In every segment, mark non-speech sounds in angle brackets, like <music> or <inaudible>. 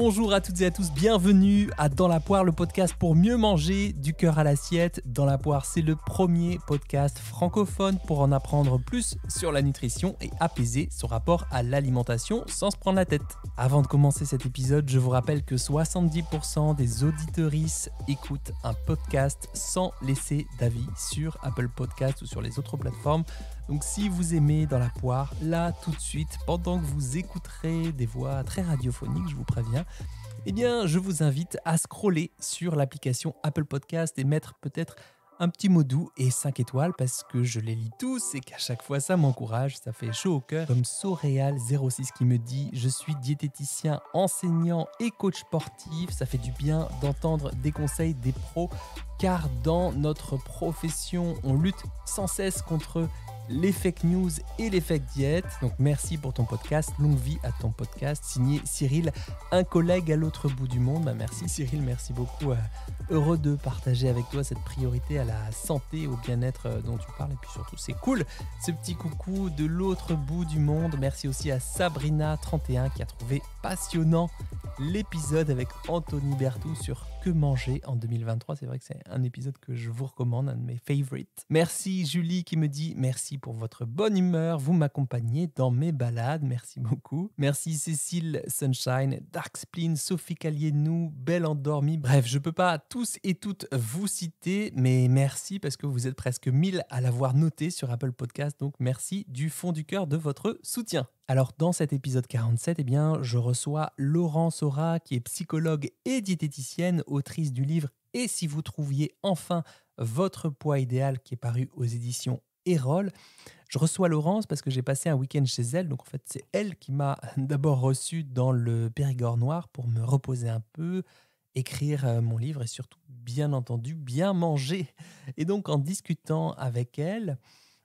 Bonjour à toutes et à tous, bienvenue à Dans la poire, le podcast pour mieux manger du cœur à l'assiette. Dans la poire, c'est le premier podcast francophone pour en apprendre plus sur la nutrition et apaiser son rapport à l'alimentation sans se prendre la tête. Avant de commencer cet épisode, je vous rappelle que 70% des auditorices écoutent un podcast sans laisser d'avis sur Apple Podcasts ou sur les autres plateformes. Donc si vous aimez dans la poire, là tout de suite, pendant que vous écouterez des voix très radiophoniques, je vous préviens, eh bien je vous invite à scroller sur l'application Apple Podcast et mettre peut-être un petit mot doux et 5 étoiles parce que je les lis tous et qu'à chaque fois ça m'encourage, ça fait chaud au cœur. Comme Soréal06 qui me dit Je suis diététicien, enseignant et coach sportif. Ça fait du bien d'entendre des conseils des pros car dans notre profession, on lutte sans cesse contre les fake news et les fake diètes. Donc merci pour ton podcast, longue vie à ton podcast, signé Cyril, un collègue à l'autre bout du monde. Bah, merci Cyril, merci beaucoup. Euh, heureux de partager avec toi cette priorité à la santé, au bien-être euh, dont tu parles. Et puis surtout, c'est cool, ce petit coucou de l'autre bout du monde. Merci aussi à Sabrina31 qui a trouvé passionnant l'épisode avec Anthony Bertou sur que manger en 2023. C'est vrai que c'est un épisode que je vous recommande, un de mes favorites. Merci Julie qui me dit merci pour votre bonne humeur, vous m'accompagnez dans mes balades, merci beaucoup. Merci Cécile Sunshine, Dark Spleen, Sophie Calienou, Belle Endormie. Bref, je peux pas tous et toutes vous citer, mais merci parce que vous êtes presque 1000 à l'avoir noté sur Apple Podcast, donc merci du fond du cœur de votre soutien. Alors dans cet épisode 47, eh bien, je reçois Laurence Aura, qui est psychologue et diététicienne, autrice du livre et si vous trouviez enfin votre poids idéal qui est paru aux éditions Erol, je reçois Laurence parce que j'ai passé un week-end chez elle. Donc en fait, c'est elle qui m'a <laughs> d'abord reçu dans le Périgord noir pour me reposer un peu, écrire euh, mon livre et surtout, bien entendu, bien manger. Et donc en discutant avec elle,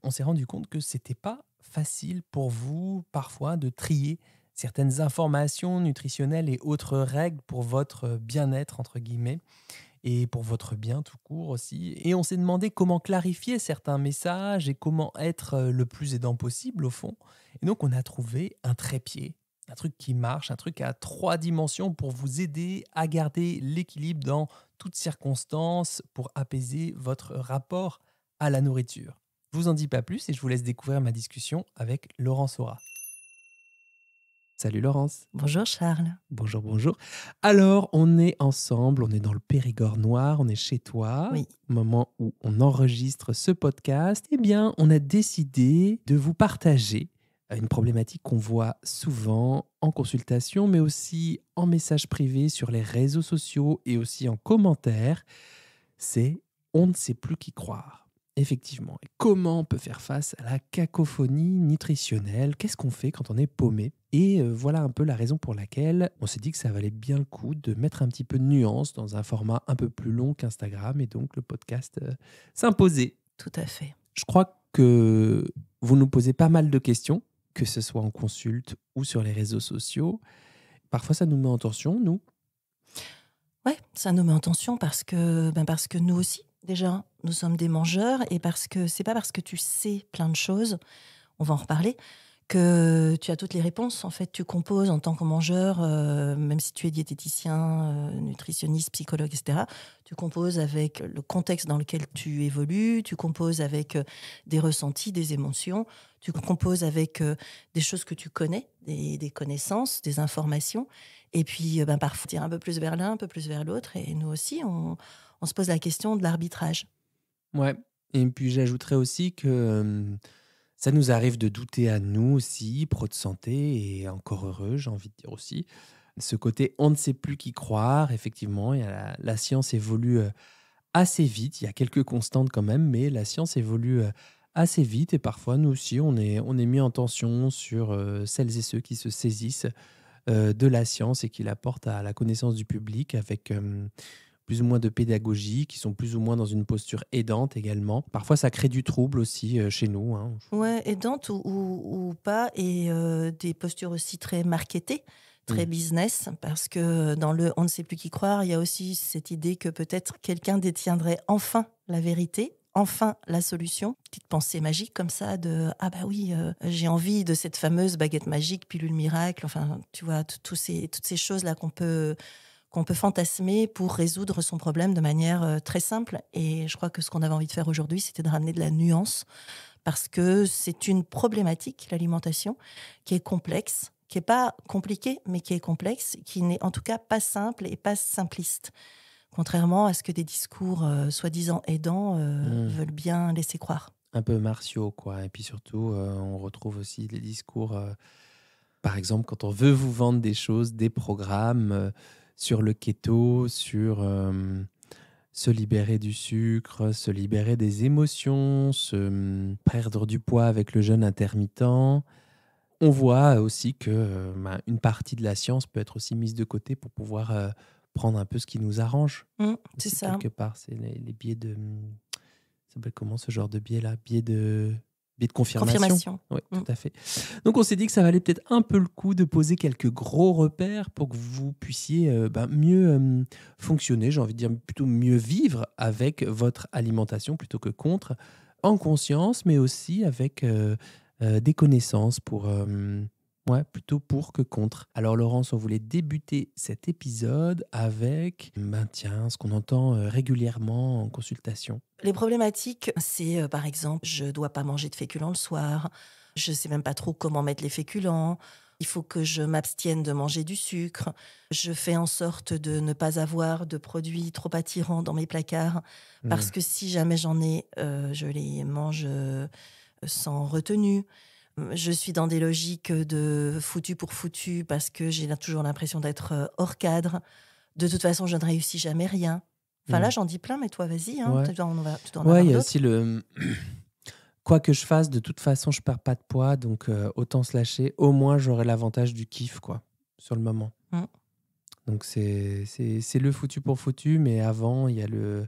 on s'est rendu compte que c'était pas facile pour vous parfois de trier certaines informations nutritionnelles et autres règles pour votre euh, bien-être entre guillemets et pour votre bien tout court aussi. Et on s'est demandé comment clarifier certains messages et comment être euh, le plus aidant possible au fond. Et donc on a trouvé un trépied, un truc qui marche, un truc à trois dimensions pour vous aider à garder l'équilibre dans toutes circonstances, pour apaiser votre rapport à la nourriture. Je vous en dis pas plus et je vous laisse découvrir ma discussion avec Laurent Sora. Salut Laurence. Bonjour Charles. Bonjour, bonjour. Alors, on est ensemble, on est dans le Périgord noir, on est chez toi. Au moment où on enregistre ce podcast, eh bien, on a décidé de vous partager euh, une problématique qu'on voit souvent en consultation, mais aussi en message privé sur les réseaux sociaux et aussi en commentaire. C'est on ne sait plus qui croire. Effectivement. Et comment on peut faire face à la cacophonie nutritionnelle Qu'est-ce qu'on fait quand on est paumé Et euh, voilà un peu la raison pour laquelle on s'est dit que ça valait bien le coup de mettre un petit peu de nuance dans un format un peu plus long qu'Instagram et donc le podcast euh, s'imposer. Tout à fait. Je crois que vous nous posez pas mal de questions, que ce soit en consulte ou sur les réseaux sociaux. Parfois, ça nous met en tension, nous. Ouais, ça nous met en tension parce que, ben parce que nous aussi, déjà, nous sommes des mangeurs et parce que c'est pas parce que tu sais plein de choses, on va en reparler, que tu as toutes les réponses. En fait, tu composes en tant que mangeur, euh, même si tu es diététicien, euh, nutritionniste, psychologue, etc. Tu composes avec le contexte dans lequel tu évolues, tu composes avec euh, des ressentis, des émotions, tu composes avec des choses que tu connais, des connaissances, des informations. Et puis, euh, ben, parfois, tire un peu plus vers l'un, un peu plus vers l'autre. Et nous aussi, on, se pose la question de l'arbitrage. Ouais. Et puis, j'ajouterais aussi que euh, ça nous arrive de douter à nous aussi, pro de santé, et encore heureux, j'ai envie de dire aussi. Ce côté, on ne sait plus qui croire, effectivement, la, science évolue euh, assez vite. Il y a quelques constantes quand même, mais la science évolue assez vite et parfois nous aussi on est, on est mis en tension sur celles et ceux qui se saisissent euh, de la science et qu'il apporte à la connaissance du public avec euh, plus ou moins de pédagogie, qui sont plus ou moins dans une posture aidante également. Parfois, ça crée du trouble aussi euh, chez nous. Hein. aidante ou, pas, et des postures aussi très marketées, très business, parce que dans le on ne sait plus qui croire, il y a aussi cette idée que peut-être quelqu'un détiendrait enfin la vérité enfin la solution. Petite pensée magique comme ça de ah bah oui, euh, j'ai envie de cette fameuse baguette magique, pilule miracle, enfin tu vois, ces, toutes ces choses-là qu'on peut qu'on peut fantasmer pour résoudre son problème de manière euh, très simple. Et je crois que ce qu'on avait envie de faire aujourd'hui, c'était de ramener de la nuance, parce que c'est une problématique, l'alimentation, qui est complexe, qui n'est pas compliquée, mais qui est complexe, qui n'est en tout cas pas simple et pas simpliste contrairement à ce que des discours euh, soi-disant aidants euh, hmm. veulent bien laisser croire. Un peu martiaux, quoi. Et puis surtout, euh, on retrouve aussi les discours, par exemple, quand on veut vous vendre des choses, des programmes sur le keto, sur se libérer du sucre, se libérer des émotions, se hmm, perdre du poids avec le jeûne intermittent on voit aussi que ben, une partie de la science peut être aussi mise de côté pour pouvoir prendre un peu ce qui nous arrange. Mmh, c'est ça. Quelque part, c'est les, biais de. Mmh, ça s'appelle comment ce genre de biais-là Biais de. Biais de confirmation. confirmation. Oui, mmh. tout à fait. Donc, on s'est dit que ça valait peut-être un peu le coup de poser quelques gros repères pour que vous puissiez euh, ben, mieux euh, fonctionner, j'ai envie de dire plutôt mieux vivre avec votre alimentation plutôt que contre, en conscience, mais aussi avec euh, des connaissances pour Ouais, plutôt pour que contre. Alors Laurence, on voulait débuter cet épisode avec, maintien ben, ce qu'on entend euh, régulièrement en consultation. Les problématiques, c'est euh, par exemple, je ne dois pas manger de féculents le soir, je ne sais même pas trop comment mettre les féculents, il faut que je m'abstienne de manger du sucre, je fais en sorte de ne pas avoir de produits trop attirants dans mes placards, parce hmm. que si jamais j'en ai, euh, je les mange sans retenue je suis dans des logiques de foutu pour foutu parce que j'ai toujours l'impression d'être euh, hors cadre. De toute façon, je ne réussis jamais rien. Enfin, là, mm. j'en dis plein, mais toi, vas-y. Hein, il y a aussi le. <clears throat> Quoi que je fasse, de toute façon, je perds pas de poids, donc euh, autant se lâcher. Au moins, j'aurai l'avantage du kiff, quoi, sur le moment. Mm. Donc, c'est le foutu pour foutu, mais avant, il y a le.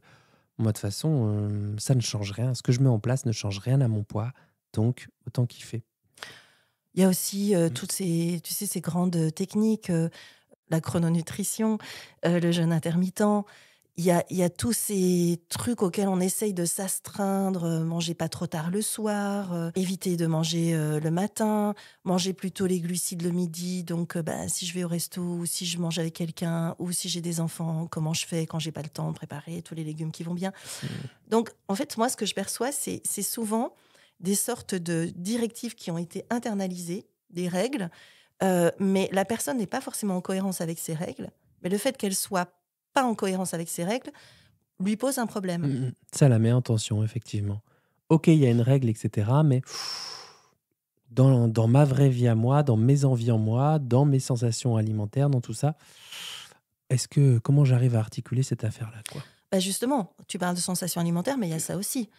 Moi, de toute façon, euh, ça ne change rien. Ce que je mets en place ne change rien à mon poids, donc autant kiffer. Il y a aussi euh, mmh. toutes ces, tu sais, ces grandes euh, techniques, euh, la chrononutrition, le jeûne intermittent. Il y, a, il y, a, tous ces trucs auxquels on essaye de s'astreindre, manger pas trop tard le soir, éviter de manger le matin, manger plutôt les glucides le midi. Donc, bah, si je vais au resto ou si je mange avec quelqu'un ou si j'ai des enfants, comment je fais quand j'ai pas le temps de préparer tous les légumes qui vont bien. Mmh. Donc, en fait, moi, ce que je perçois, c'est souvent des sortes de directives qui ont été internalisées, des règles, euh, mais la personne n'est pas forcément en cohérence avec ces règles. Mais le fait qu'elle soit pas en cohérence avec ces règles lui pose un problème. Mmh, mmh. Ça la met en tension, effectivement. Ok, il y a une règle, etc. Mais dans, dans ma vraie vie à moi, dans mes envies en moi, dans mes sensations alimentaires, dans tout ça, est-ce que comment j'arrive à articuler cette affaire-là quoi bah, Justement, tu parles de sensations alimentaires, mais il y a ça aussi.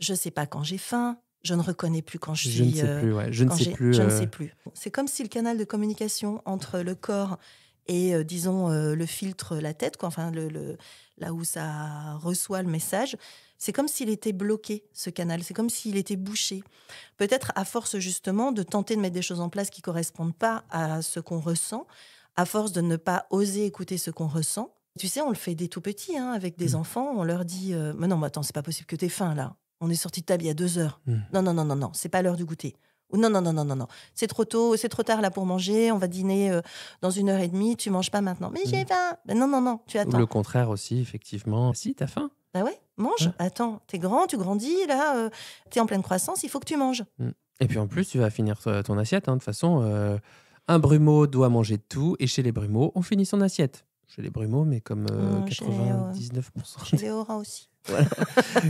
Je sais pas quand j'ai faim, je ne reconnais plus quand je, je suis. Ne sais euh, Je ne euh, sais plus. C'est comme si le canal de communication entre le corps et euh, disons le filtre la tête quoi enfin le, là où ça reçoit le message c'est comme s'il était bloqué ce canal c'est comme s'il était bouché peut-être à force justement de tenter de mettre des choses en place qui correspondent pas à ce qu'on ressent à force de ne pas oser écouter ce qu'on ressent tu sais on le fait des tout petits hein, avec des mmh. enfants on leur dit mais non mais attends c'est pas possible que tu aies faim là on est sorti de table il y a deux heures. Hmm. Non, non, non, non, non, c'est pas l'heure du goûter. non, non, non, non, non, non. C'est trop tôt, c'est trop tard là pour manger. On va dîner euh, dans une heure et demie. Tu manges pas maintenant. Mais j'ai hmm. faim. Ben non, non, non, tu attends. le contraire aussi, effectivement. Si, t'as faim. Bah ouais, mange. Hein. Attends, t'es grand, tu grandis, là, euh, t'es en pleine croissance, il faut que tu manges. Hmm. Et puis en plus, tu vas finir ton assiette. Hein, de toute façon, euh, un brumeau doit manger tout. Et chez les brumeaux, on finit son assiette chez les Brumeaux, mais comme 99%. Euh, ah, aussi. <laughs>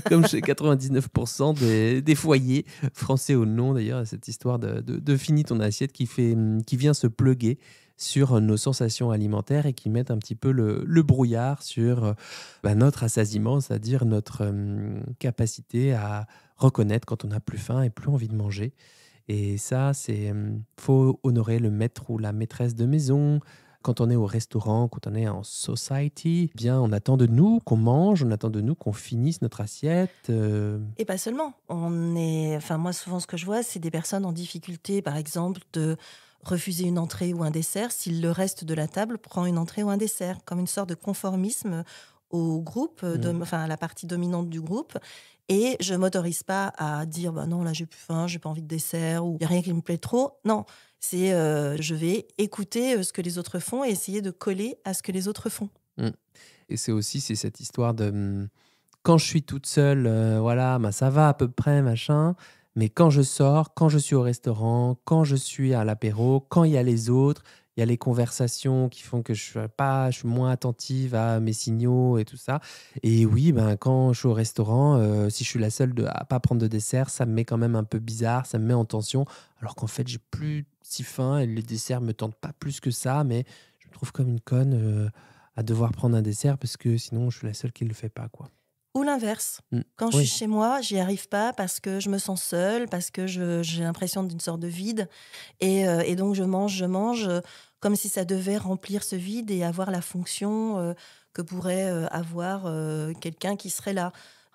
comme chez 99% des, foyers, français au nom. d'ailleurs, cette histoire de, de, ton assiette qui, fait, qui vient se pluguer sur nos sensations alimentaires et qui mettent un petit peu le, brouillard sur euh, bah, notre assasiement, c'est-à-dire notre euh, capacité à reconnaître quand on a plus faim et plus envie de manger. Et ça, c'est faut honorer le maître ou la maîtresse de maison, quand on est au restaurant, quand on est en society, eh bien, on attend de nous qu'on mange, on attend de nous qu'on finisse notre assiette. Euh. Et pas seulement. On est, enfin, moi, souvent, ce que je vois, c'est des personnes en difficulté, par exemple, de refuser une entrée ou un dessert si le reste de la table prend une entrée ou un dessert, comme une sorte de conformisme au groupe, euh, mm. de, enfin à la partie dominante du groupe. Et je m'autorise pas à dire bah non là j'ai plus faim, j'ai pas envie de dessert ou il n'y a rien qui me plaît trop. Non, c'est euh, je vais écouter euh, ce que les autres font et essayer de coller à ce que les autres font. Mmh. Et c'est aussi c'est cette histoire de mmh, quand je suis toute seule, euh, voilà, bah, ça va à peu près, machin. Mais quand je sors, quand je suis au restaurant, quand je suis à l'apéro, quand il y a les autres, il y a les conversations qui font que je suis pas, je suis moins attentive à mes signaux et tout ça. Et oui, ben quand je suis au restaurant, euh, si je suis la seule de, à pas prendre de dessert, ça me met quand même un peu bizarre, ça me met en tension. Alors qu'en fait, j'ai plus si faim et les desserts me tentent pas plus que ça, mais je me trouve comme une conne euh, à devoir prendre un dessert parce que sinon, je suis la seule qui le fait pas, quoi. Ou l'inverse. Mm. Quand je suis chez moi, j'y arrive pas parce que je me sens seule, parce que j'ai l'impression d'une sorte de vide. Et, euh, et, donc, je mange, je mange comme si ça devait remplir ce vide et avoir la fonction euh, que pourrait euh, avoir euh, quelqu'un qui serait là.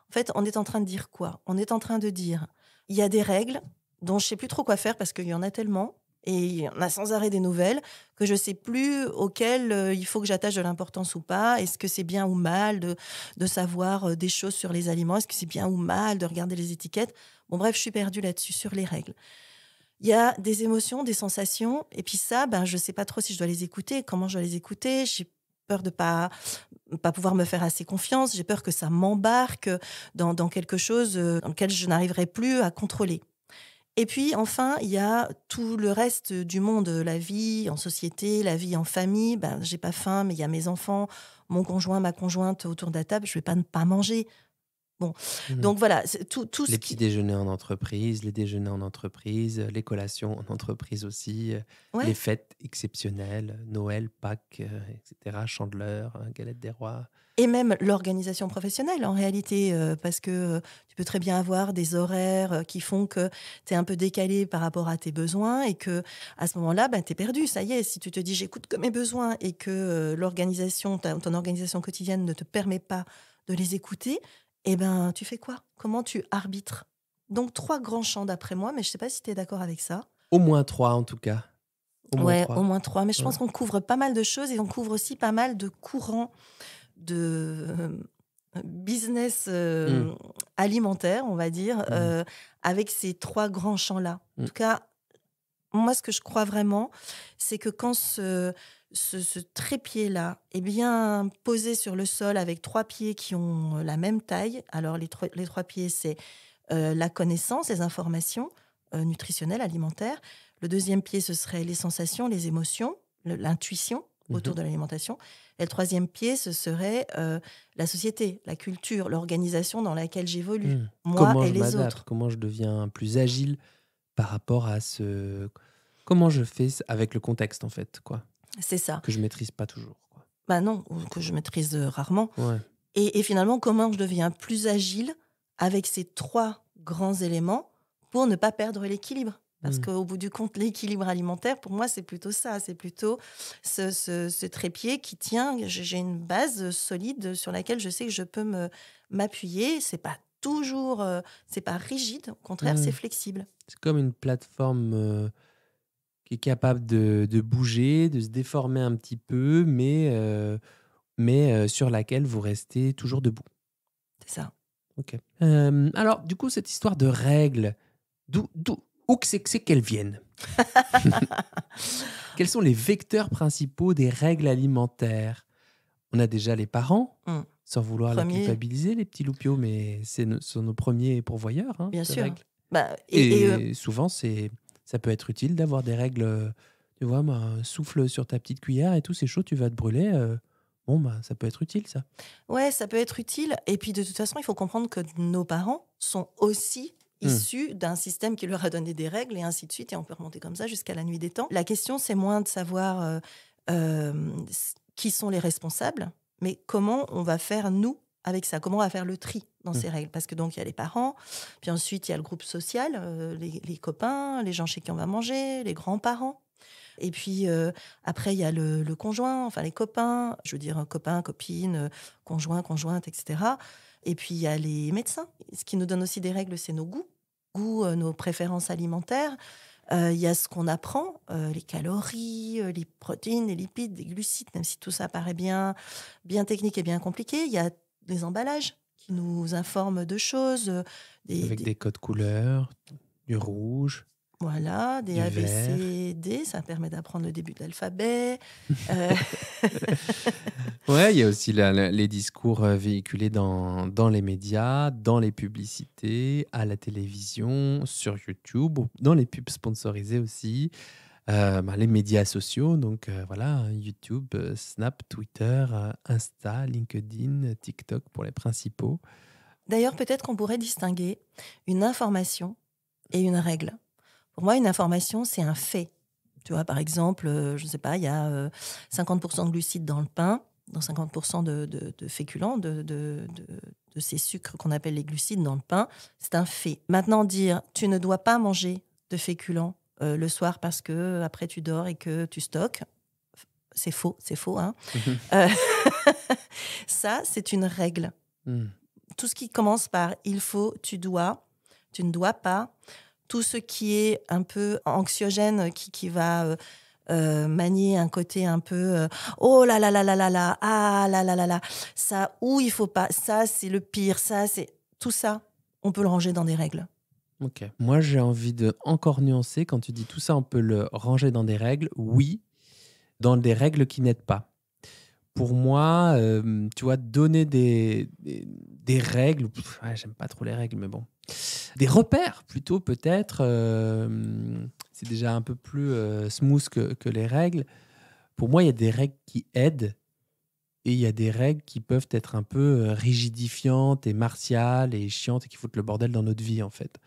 En fait, on est en train de dire quoi On est en train de dire, il y a des règles dont je sais plus trop quoi faire parce qu'il y en a tellement, et il y en a sans arrêt des nouvelles que je sais plus auxquelles il faut que j'attache de l'importance ou pas. Est-ce que c'est bien ou mal de, de, savoir des choses sur les aliments Est-ce que c'est bien ou mal de regarder les étiquettes Bon, bref, je suis perdue là-dessus sur les règles. Il y a des émotions, des sensations, et puis ça, ben, je ne sais pas trop si je dois les écouter, comment je dois les écouter. J'ai peur de pas pas pouvoir me faire assez confiance. J'ai peur que ça m'embarque dans, quelque chose euh, dans lequel je n'arriverai plus à contrôler. Et puis enfin, il y a tout le reste du monde, la vie en société, la vie en famille. Ben, j'ai pas faim, mais il y a mes enfants, mon conjoint, ma conjointe autour de la table. Je vais pas ne pas manger. Bon, mmh. donc voilà, tout, Les petits déjeuners en entreprise, les déjeuners en entreprise, les collations en entreprise aussi, les fêtes exceptionnelles, Noël, Pâques, euh, etc., Chandeleur, euh, Galette des Rois. Et même l'organisation professionnelle, en réalité, euh, parce que tu peux très bien avoir des horaires qui font que tu es un peu décalé par rapport à tes besoins et que à ce moment-là, ben, tu es perdu. Ça y est, si tu te dis j'écoute que mes besoins et que l'organisation, ton organisation quotidienne ne te permet pas de les écouter, eh ben, tu fais quoi Comment tu arbitres Donc, trois grands champs d'après moi, mais je ne sais pas si tu es d'accord avec ça. Au moins trois, en tout cas. Au ouais, au moins trois. Mais je pense qu'on couvre pas mal de choses et on couvre aussi pas mal de courants de euh, business euh, mm. alimentaire, on va dire, mm. euh, avec ces trois grands champs-là. En mm. tout cas, moi, ce que je crois vraiment, c'est que quand ce, ce, trépied-là est bien posé sur le sol avec trois pieds qui ont euh, la même taille. Alors, les, trois, pieds, c'est euh, la connaissance, les informations euh, nutritionnelles, alimentaires. Le deuxième pied, ce serait les sensations, les émotions, l'intuition mmh autour de l'alimentation. Et le troisième pied, ce serait la société, la culture, l'organisation dans laquelle j'évolue, mmh. moi les autres. Comment je deviens plus agile par rapport à ce... Comment je fais avec le contexte, en fait quoi c'est ça. Que je maîtrise pas toujours. Bah non, que je maîtrise euh, rarement. Et, finalement, comment je deviens plus agile avec ces trois grands éléments pour ne pas perdre l'équilibre parce mmh. qu'au bout du compte, l'équilibre alimentaire, pour moi, c'est plutôt ça. C'est plutôt ce, trépied qui tient. J'ai une base solide sur laquelle je sais que je peux m'appuyer. C'est pas toujours, euh, c'est pas rigide. Au contraire, c'est mmh. flexible. C'est comme une plateforme euh, qui est capable de, bouger, de se déformer un petit peu, mais, euh, mais euh, sur laquelle vous restez toujours debout. C'est ça. Ok. Euh, alors, du coup, cette histoire de règles, d'où, c'est que c'est qu'elles viennent <laughs> Quels sont les vecteurs principaux des règles alimentaires On a déjà les parents, mmh. sans vouloir les culpabiliser, les petits loupiots, mais ce sont nos premiers pourvoyeurs. Hein, Bien sûr. Bah, et souvent, c'est ça peut être utile d'avoir des règles. Euh, tu vois, ben, un souffle sur ta petite cuillère et tout, c'est chaud, tu vas te brûler. Euh, bon, ben, ça peut être utile, ça. Ouais, ça peut être utile. Et puis, de toute façon, il faut comprendre que nos parents sont aussi mmh. issus d'un système qui leur a donné des règles et ainsi de suite. Et on peut remonter comme ça jusqu'à la nuit des temps. La question, c'est moins de savoir euh, qui sont les responsables, mais comment on va faire, nous, avec ça Comment on va faire le tri dans mmh. ces règles Parce que donc il y a les parents, puis ensuite il y a le groupe social, euh, les, copains, les gens chez qui on va manger, les grands-parents. Et puis euh, après il y a le, conjoint, enfin les copains, je veux dire copains, copines, conjoint, conjointe, etc. Et puis il y a les médecins. Ce qui nous donne aussi des règles, c'est nos goûts, goûts, euh, nos préférences alimentaires. Il y a ce qu'on apprend, les calories, les protéines, les lipides, les glucides, même si tout ça paraît bien, bien technique et bien compliqué. Il y a des emballages qui nous informent de choses. Euh, Avec des... codes couleurs, du rouge. Voilà, des ABCD, ça permet d'apprendre le début de l'alphabet. <laughs> Euh. <laughs> ouais, il y a aussi les discours euh, véhiculés dans, dans, les médias, dans les publicités, à la télévision, sur YouTube, dans les pubs sponsorisées aussi. Euh, bah, les médias sociaux, donc euh, voilà, YouTube, euh, Snap, Twitter, Insta, LinkedIn, TikTok pour les principaux. D'ailleurs, peut-être qu'on pourrait distinguer une information et une règle. Pour moi, une information, c'est un fait. Tu vois, par exemple, je ne sais pas, il y a 50% de glucides dans le pain, dans 50% de, de, de, féculents, de ces sucres qu'on appelle les glucides dans le pain. C'est un fait. Maintenant, dire tu ne dois pas manger de féculents euh, le soir parce que après tu dors et que tu stockes. C'est faux, c'est faux. Hein <laughs> euh, <laughs> ça, c'est une règle. Hmm. Tout ce qui commence par il faut, tu dois, tu ne dois pas, tout ce qui est un peu anxiogène, qui, qui va euh, manier un côté un peu oh là là là là là là, ah là là là là, ça, où il faut pas, ça c'est le pire, ça c'est. Tout ça, on peut le ranger dans des règles. Moi, j'ai envie de encore nuancer. Quand tu dis tout ça, on peut le ranger dans des règles. Oui, dans des règles qui n'aident pas. Pour moi, euh, tu vois, donner des, règles, j'aime pas trop les règles, mais bon. Des repères, plutôt, peut-être. Euh, c'est déjà un peu plus euh, smooth que les règles. Pour moi, il y a des règles qui aident et il y a des règles qui peuvent être un peu euh, rigidifiantes et martiales et chiantes et qui foutent le bordel dans notre vie en fait.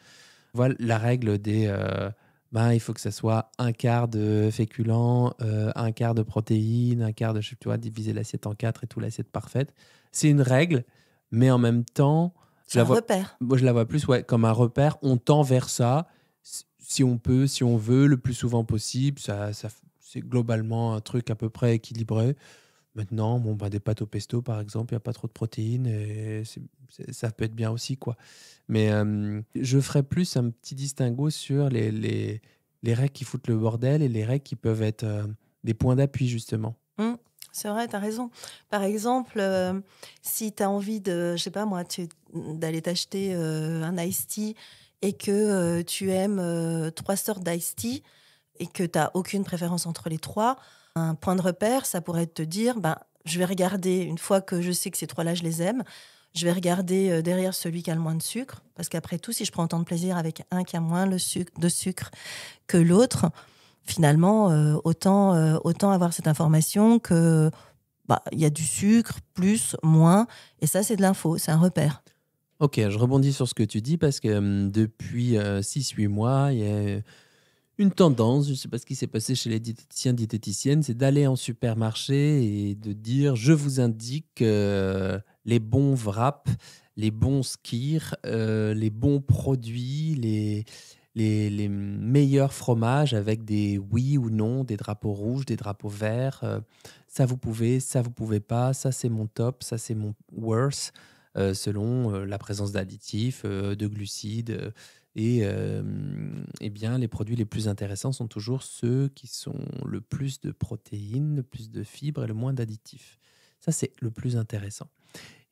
Voilà la règle des euh, ben, il faut que ça soit un quart de féculent, euh, un quart de protéines, un quart de, tu vois, diviser l'assiette en quatre et tout l'assiette parfaite. C'est une règle, mais en même temps, C'est un repère. Moi, je la vois plus ouais, comme un repère. On tend vers ça, si on peut, si on veut, le plus souvent possible. ça c'est globalement un truc à peu près équilibré. Maintenant, bon, bah, des pâtes au pesto, par exemple, il n'y a pas trop de protéines et ça peut être bien aussi. quoi. Mais je ferais plus un petit distinguo sur les, les, les, règles qui foutent le bordel et les règles qui peuvent être euh, des points d'appui, justement. Mmh, c'est vrai, tu as raison. Par exemple, euh, si tu as envie de, je sais pas moi, d'aller t'acheter euh, un iced tea et que tu aimes trois sortes d'iced tea et que tu n'as aucune préférence entre les trois, un point de repère, ça pourrait te dire, ben, je vais regarder, une fois que je sais que ces trois-là, je les aime, je vais regarder euh, derrière celui qui a le moins de sucre, parce qu'après tout, si je prends autant de plaisir avec un qui a moins le sucre, de sucre que l'autre, finalement, euh, autant, euh, autant avoir cette information que bah, il y a du sucre, plus, moins, et ça, c'est de l'info, c'est un repère. Ok, je rebondis sur ce que tu dis, parce que hum, depuis 6-8 mois, il y a une tendance, je ne sais pas ce qui s'est passé chez les diététiciens, diététiciennes, c'est d'aller en supermarché et de dire je vous indique euh, les bons wraps, les bons skirs, euh, les bons produits, les, les, meilleurs fromages avec des oui ou non, des drapeaux rouges, des drapeaux verts. Euh, ça vous pouvez, ça vous pouvez pas, ça c'est mon top, ça c'est mon worst, selon la présence d'additifs, de glucides et, euh, eh bien, les produits les plus intéressants sont toujours ceux qui sont le plus de protéines, le plus de fibres et le moins d'additifs. Ça, c'est le plus intéressant.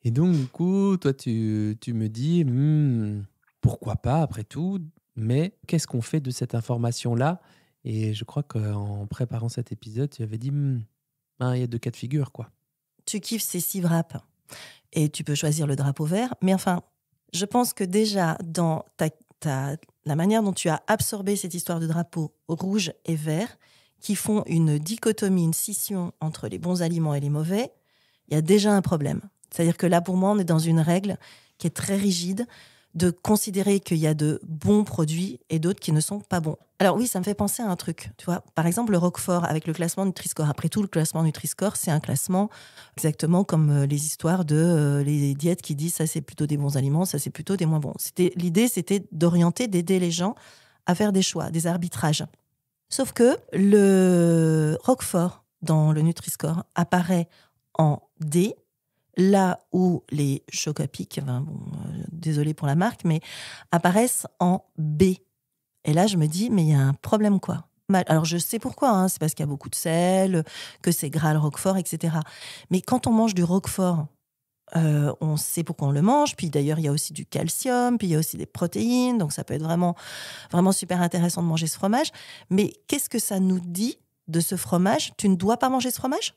Et donc, du coup, toi, tu, me dis, hmm, pourquoi pas, après tout, mais qu'est-ce qu'on fait de cette information-là Et je crois qu'en préparant cet épisode, tu avais dit, hmm, ben, il y a deux cas de figure, quoi. Tu kiffes ces six wraps et tu peux choisir le drapeau vert, mais enfin, je pense que déjà, dans ta la manière dont tu as absorbé cette histoire de drapeau rouge et vert, qui font une dichotomie, une scission entre les bons aliments et les mauvais, il y a déjà un problème. C'est-à-dire que là, pour moi, on est dans une règle qui est très rigide de considérer qu'il y a de bons produits et d'autres qui ne sont pas bons. Alors oui, ça me fait penser à un truc, tu vois. Par exemple, le Roquefort avec le classement Nutri-Score. Après tout, le classement Nutri-Score, c'est un classement exactement comme euh, les histoires de euh, les diètes qui disent ça c'est plutôt des bons aliments, ça c'est plutôt des moins bons. C'était l'idée, c'était d'orienter, d'aider les gens à faire des choix, des arbitrages. Sauf que le Roquefort dans le Nutri-Score apparaît en D là où les chocs à bon, euh, désolé pour la marque, mais apparaissent en B. Et là, je me dis, mais il y a un problème quoi. Alors je sais pourquoi, hein, c'est parce qu'il y a beaucoup de sel, que c'est gras le roquefort, etc. Mais quand on mange du roquefort, euh, on sait pourquoi on le mange. Puis d'ailleurs, il y a aussi du calcium, puis il y a aussi des protéines, donc ça peut être vraiment, vraiment super intéressant de manger ce fromage. Mais qu'est-ce que ça nous dit de ce fromage Tu ne dois pas manger ce fromage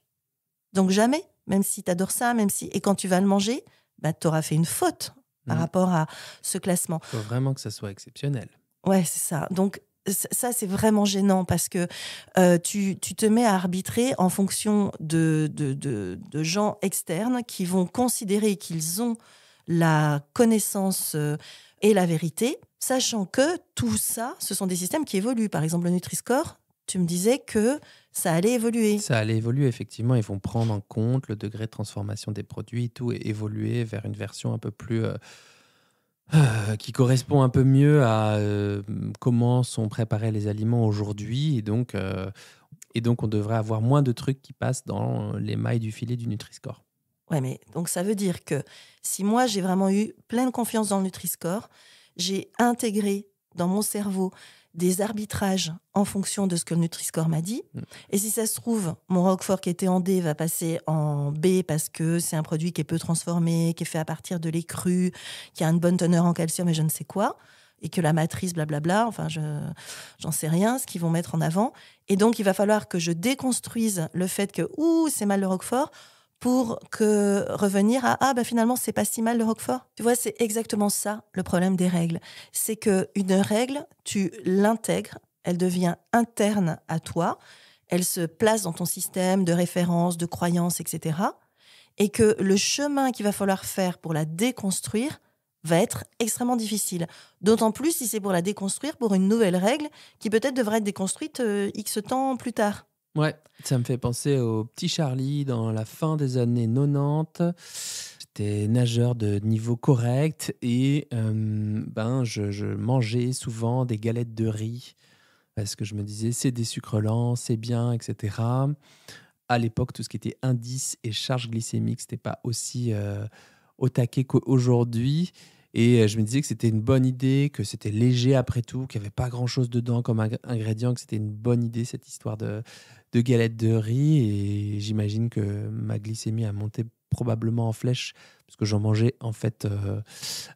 Donc jamais même si tu adores ça, même si. Et quand tu vas le manger, bah, tu auras fait une faute par mm. rapport à ce classement. Il faut vraiment que ça soit exceptionnel. Ouais, c'est ça. Donc, ça, c'est vraiment gênant parce que euh, tu, te mets à arbitrer en fonction de, de, de gens externes qui vont considérer qu'ils ont la connaissance euh, et la vérité, sachant que tout ça, ce sont des systèmes qui évoluent. Par exemple, le Nutri-Score, tu me disais que ça allait évoluer. Ça allait évoluer, effectivement. Ils vont prendre en compte le degré de transformation des produits et tout, et évoluer vers une version un peu plus... Euh, euh, qui correspond un peu mieux à euh, comment sont préparés les aliments aujourd'hui. Et donc, et donc, on devrait avoir moins de trucs qui passent dans les mailles du filet du Nutri-Score. Ouais, mais donc ça veut dire que si moi j'ai vraiment eu pleine confiance dans le Nutri-Score, j'ai intégré dans mon cerveau des arbitrages en fonction de ce que le Nutri-Score m'a dit. Mm. Et si ça se trouve, mon Roquefort qui était en D va passer en B parce que c'est un produit qui est peu transformé, qui est fait à partir de lait cru, qui a une bonne teneur en calcium et je ne sais quoi. Et que la matrice, blablabla, enfin, je j'en sais rien, ce qu'ils vont mettre en avant. Et donc, il va falloir que je déconstruise le fait que, ouh, c'est mal le Roquefort pour que revenir à ah ben finalement c'est pas si mal le Roquefort. Tu vois, c'est exactement ça le problème des règles. C'est que une règle, tu l'intègres, elle devient interne à toi, elle se place dans ton système de référence, de croyances, etc. Et que le chemin qu'il va falloir faire pour la déconstruire va être extrêmement difficile. D'autant plus si c'est pour la déconstruire pour une nouvelle règle qui peut-être devrait être déconstruite euh, X temps plus tard. Ouais, ça me fait penser au petit Charlie dans la fin des années 90. J'étais nageur de niveau correct et euh, ben je, mangeais souvent des galettes de riz parce que je me disais c'est des sucres lents, c'est bien, etc. À l'époque, tout ce qui était indice et charge glycémique, n'était pas aussi euh, au taquet qu'aujourd'hui. Et euh, je me disais que c'était une bonne idée, que c'était léger après tout, qu'il n'y avait pas grand-chose dedans comme ingrédient, que c'était une bonne idée cette histoire de, de galettes de riz. Et j'imagine que ma glycémie a monté probablement en flèche, parce que j'en mangeais en fait euh,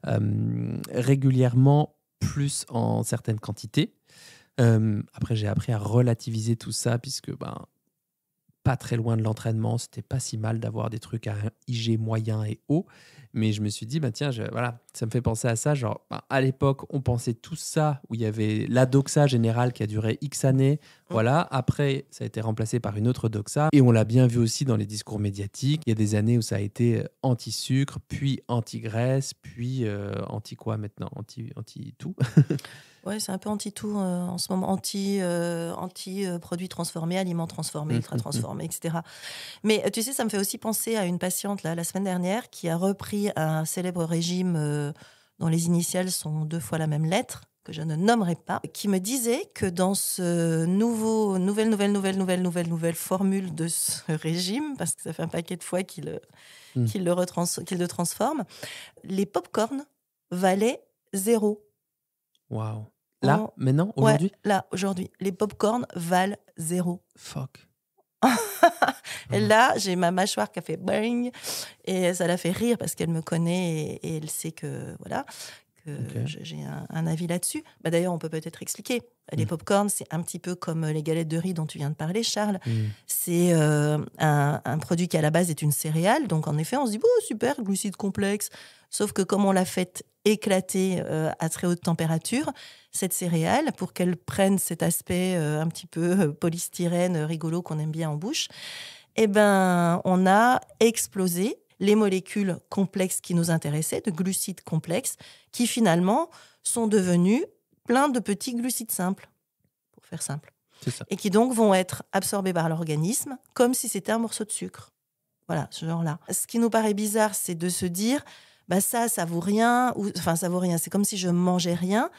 euh, régulièrement, plus en certaines quantités. Euh, après, j'ai appris à relativiser tout ça, puisque ben, pas très loin de l'entraînement, c'était pas si mal d'avoir des trucs à un IG moyen et haut. Mais je me suis dit, bah, tiens, voilà, ça me fait penser à ça. Genre, bah, à l'époque, on pensait tout ça, où il y avait la doxa générale qui a duré X années. Mm. Voilà, après, ça a été remplacé par une autre doxa. Et on l'a bien vu aussi dans les discours médiatiques. Il y a des années où ça a été euh, anti-sucre, puis anti-graisse, puis euh, anti-quoi maintenant Anti-tout Oui <laughs> Ouais, c'est un peu anti-tout euh, en ce moment, anti-produits anti, transformés, aliments transformés, ultra mmh, mmh, mmh. transformés, etc. Mais tu sais, ça me fait aussi penser à une patiente là, la semaine dernière qui a repris un célèbre régime euh, dont les initiales sont deux fois la même lettre, que je ne nommerai pas, qui me disait que dans ce nouveau, nouvelle, nouvelle, nouvelle, nouvelle, nouvelle, nouvelle formule de ce <laughs> régime, parce que ça fait un paquet de fois qu'il hmm. qu le, retrans qu le transforme, les pop-corn valaient zéro. Waouh. Là, maintenant, aujourd'hui Là, aujourd'hui. Les pop-corn valent zéro. Fuck. <laughs> Et mhm. là, j'ai ma mâchoire qui a fait bang. Et ça l'a fait rire parce qu'elle me connaît et, elle sait que, voilà, j'ai un, avis là-dessus. Bah, D'ailleurs, on peut peut-être expliquer. Bah, les mhm. pop c'est un petit peu comme euh, les galettes de riz dont tu viens de parler, Charles. Mhm. C'est euh, un, produit qui, à la base, est une céréale. Donc, en effet, on se dit, super, glucides complexes. Sauf que comme on l'a fait éclater euh, à très haute température, cette céréale, pour qu'elle prenne cet aspect un petit peu polystyrène rigolo qu'on aime bien en bouche, eh ben, on a explosé les molécules complexes qui nous intéressaient, de glucides complexes, qui finalement sont devenus plein de petits glucides simples, pour faire simple. Et qui donc vont être absorbés par l'organisme comme si c'était un morceau de sucre. Voilà, ce genre-là. Ce qui nous paraît bizarre, c'est de se dire, bah ça, ça vaut rien, ou, enfin ça vaut rien, c'est comme si je mangeais rien.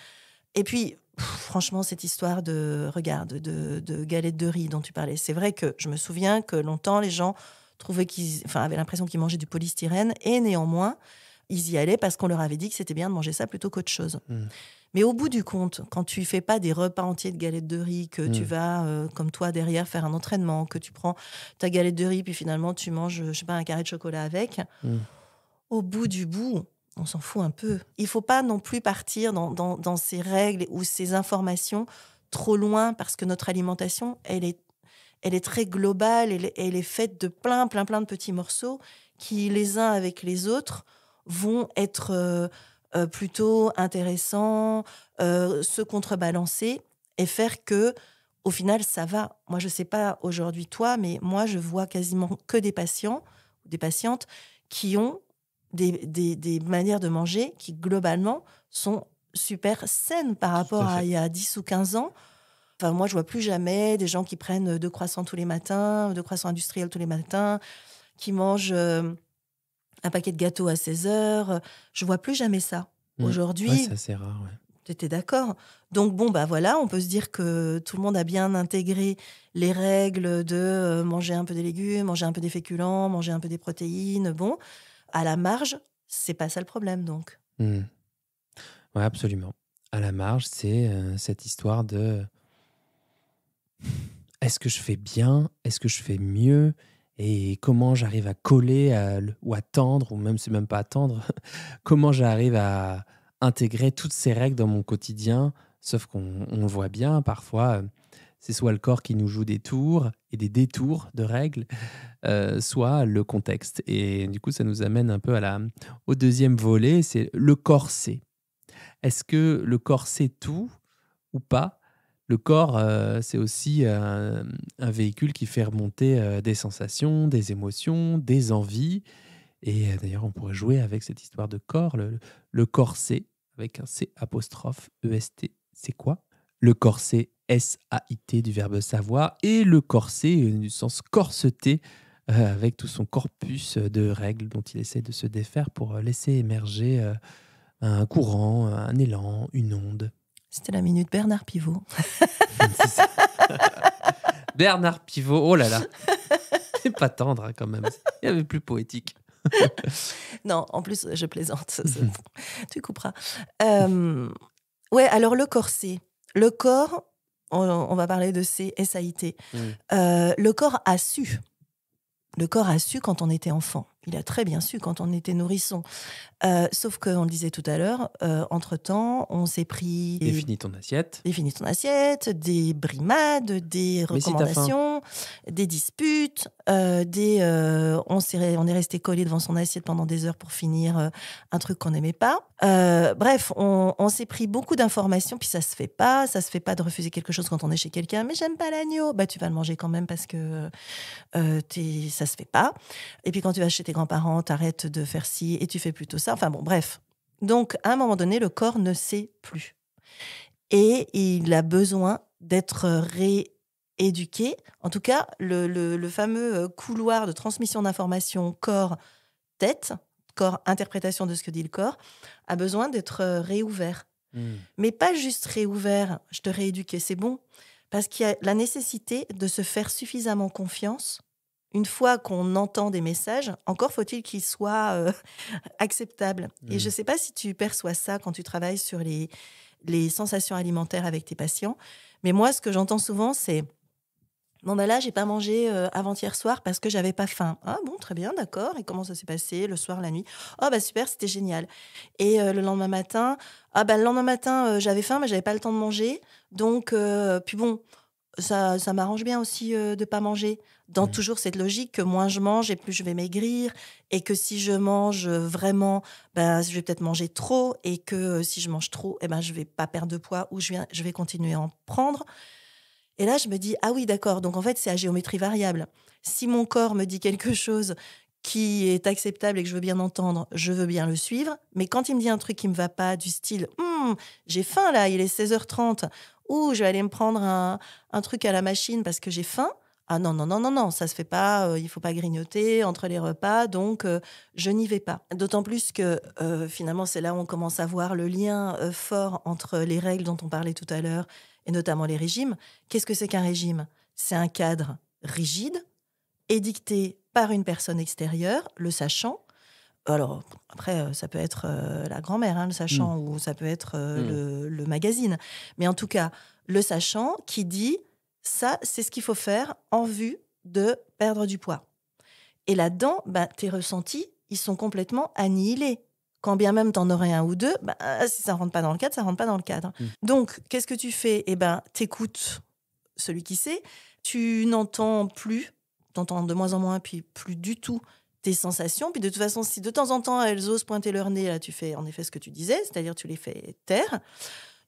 Et puis, franchement, cette histoire de, regarde, de, galette de riz dont tu parlais, c'est vrai que je me souviens que longtemps, les gens trouvaient qu'ils, avaient l'impression qu'ils mangeaient du polystyrène, et néanmoins, ils y allaient parce qu'on leur avait dit que c'était bien de manger ça plutôt qu'autre chose. Hmm. Mais au bout du compte, quand tu fais pas des repas entiers de galettes de riz, que tu hmm. vas, euh, comme toi, derrière faire un entraînement, que tu prends ta galette de riz, puis finalement tu manges, je sais pas, un carré de chocolat avec, hmm. au bout du bout, on s'en fout un peu. Il faut pas non plus partir dans, ces règles ou ces informations trop loin parce que notre alimentation, elle est, elle est très globale, elle, est faite de plein, plein, plein de petits morceaux qui, les uns avec les autres, vont être euh, euh, plutôt intéressants, euh, se contrebalancer et faire que, au final, ça va. Moi, je sais pas aujourd'hui toi, mais moi, je vois quasiment que des patients ou des patientes qui ont des, manières de manger qui, globalement, sont super saines par rapport à, il y a 10 ou 15 ans. Enfin, moi, je vois plus jamais des gens qui prennent euh, deux croissants tous les matins, deux croissants industriels tous les matins, qui mangent euh, un paquet de gâteaux à 16 heures. Je vois plus jamais ça. Mmh. Aujourd'hui. c'est rare, Tu étais d'accord. Donc, bon, bah voilà, on peut se dire que tout le monde a bien intégré les règles de euh, manger un peu des légumes, manger un peu des féculents, manger un peu des protéines. Bon à la marge, c'est pas ça le problème, donc. Hmm. absolument. À la marge, c'est euh, cette histoire de est-ce que je fais bien Est-ce que je fais mieux Et comment j'arrive à coller ou à, tendre, ou même si même pas attendre, <laughs> comment j'arrive à intégrer toutes ces règles dans mon quotidien Sauf qu'on le voit bien, parfois, euh, c'est soit le corps qui nous joue des tours et des détours de règles, euh, soit le contexte. Et du coup, ça nous amène un peu à la, au deuxième volet, c'est le corps Est-ce que le corps sait tout ou pas Le corps, euh, c'est aussi euh, un, véhicule qui fait remonter des sensations, des émotions, des envies. Et d'ailleurs, on pourrait jouer avec cette histoire de corps, le, le corps avec un C apostrophe EST. C'est quoi le corset S-A-I-T du verbe savoir et le corset euh, du sens corseté euh, avec tout son corpus euh, de règles dont il essaie de se défaire pour laisser émerger un courant, un élan, une onde. C'était la minute Bernard Pivot. <laughs> Bernard Pivot, oh là là. C'est pas tendre hein, quand même. Il y avait plus poétique. <laughs> non, en plus, je plaisante. tu couperas. ouais, alors le corset. Le corps, on, va parler de ces mm. euh, le corps a su. Le corps a su quand on était enfant. Il a très bien su quand on était nourrisson. Euh, sauf qu'on le disait tout à l'heure, euh, entre-temps, on s'est pris... et Définis ton assiette. Définis ton assiette, des brimades, des recommandations, des disputes, des... on, on est resté collé devant son assiette pendant des heures pour finir un truc qu'on n'aimait pas. Euh, bref, on, s'est pris beaucoup d'informations, puis ça se fait pas, ça se fait pas de refuser quelque chose quand on est chez quelqu'un. Mais j'aime pas l'agneau, bah tu vas le manger quand même parce que euh, ça se fait pas. Et puis quand tu vas chez tes grands-parents, t'arrêtes de faire ci et tu fais plutôt ça. Enfin bon, bref. Donc à un moment donné, le corps ne sait plus et il a besoin d'être rééduqué. En tout cas, le, le fameux euh, couloir de transmission d'informations corps-tête corps, interprétation de ce que dit le corps, a besoin d'être euh, réouvert. Hmm. Mais pas juste réouvert, je te rééduquer, c'est bon, parce qu'il y a la nécessité de se faire suffisamment confiance. Une fois qu'on entend des messages, encore faut-il qu'ils soient euh, <laughs> acceptables. Et je ne hmm. sais pas si tu perçois ça quand tu travailles sur les sensations alimentaires avec tes patients, mais moi, ce que j'entends souvent, c'est Bon, ben là, j'ai pas mangé euh, avant-hier soir parce que j'avais pas faim. Ah bon, très bien, d'accord. Et comment ça s'est passé le soir, la nuit Oh, bah super, c'était génial. Et euh, le lendemain matin, ah bah le lendemain matin, euh, j'avais faim, mais j'avais pas le temps de manger. Donc, puis bon, ça, ça m'arrange bien aussi de pas manger. Dans mmh. toujours cette logique que moins je mange et plus je vais maigrir. Et que si je mange vraiment, bah, je vais peut-être manger trop. Et que si je mange trop, et eh ben, je vais pas perdre de poids ou je je vais continuer à en prendre. Et là, je me dis, ah oui, d'accord, donc en fait, c'est à géométrie variable. Si mon corps me dit quelque chose qui est acceptable et que je veux bien entendre, je veux bien le suivre. Mais quand il me dit un truc qui me va pas, du style, hum, j'ai faim là, il est 16h30, ou je vais aller me prendre un truc à la machine parce que j'ai faim, ah non, non, non, non, non, ça se fait pas, il euh, il faut pas grignoter entre les repas, donc euh, je n'y vais pas. D'autant plus que euh, finalement, c'est là où on commence à voir le lien fort entre les règles dont on parlait tout à l'heure et notamment les régimes. Qu'est-ce que c'est qu'un régime C'est un cadre rigide, édicté par une personne extérieure, le sachant. Alors, après, ça peut être la grand-mère, hein, le sachant, hmm. ou ça peut être hmm. le magazine. Mais en tout cas, le sachant qui dit ça, c'est ce qu'il faut faire en vue de perdre du poids. Et là-dedans, bah, tes ressentis, ils sont complètement annihilés. Quand bien même t'en aurais un ou deux, bah, si ça rentre pas dans le cadre, ça rentre pas dans le cadre. Mmh. Donc, qu'est-ce que tu fais Eh ben, écoutes celui qui sait. Tu n'entends plus, t'entends de moins en moins, puis plus du tout tes sensations. Puis de toute façon, si de temps en temps elles osent pointer leur nez, là, tu fais en effet ce que tu disais, c'est-à-dire tu les fais taire.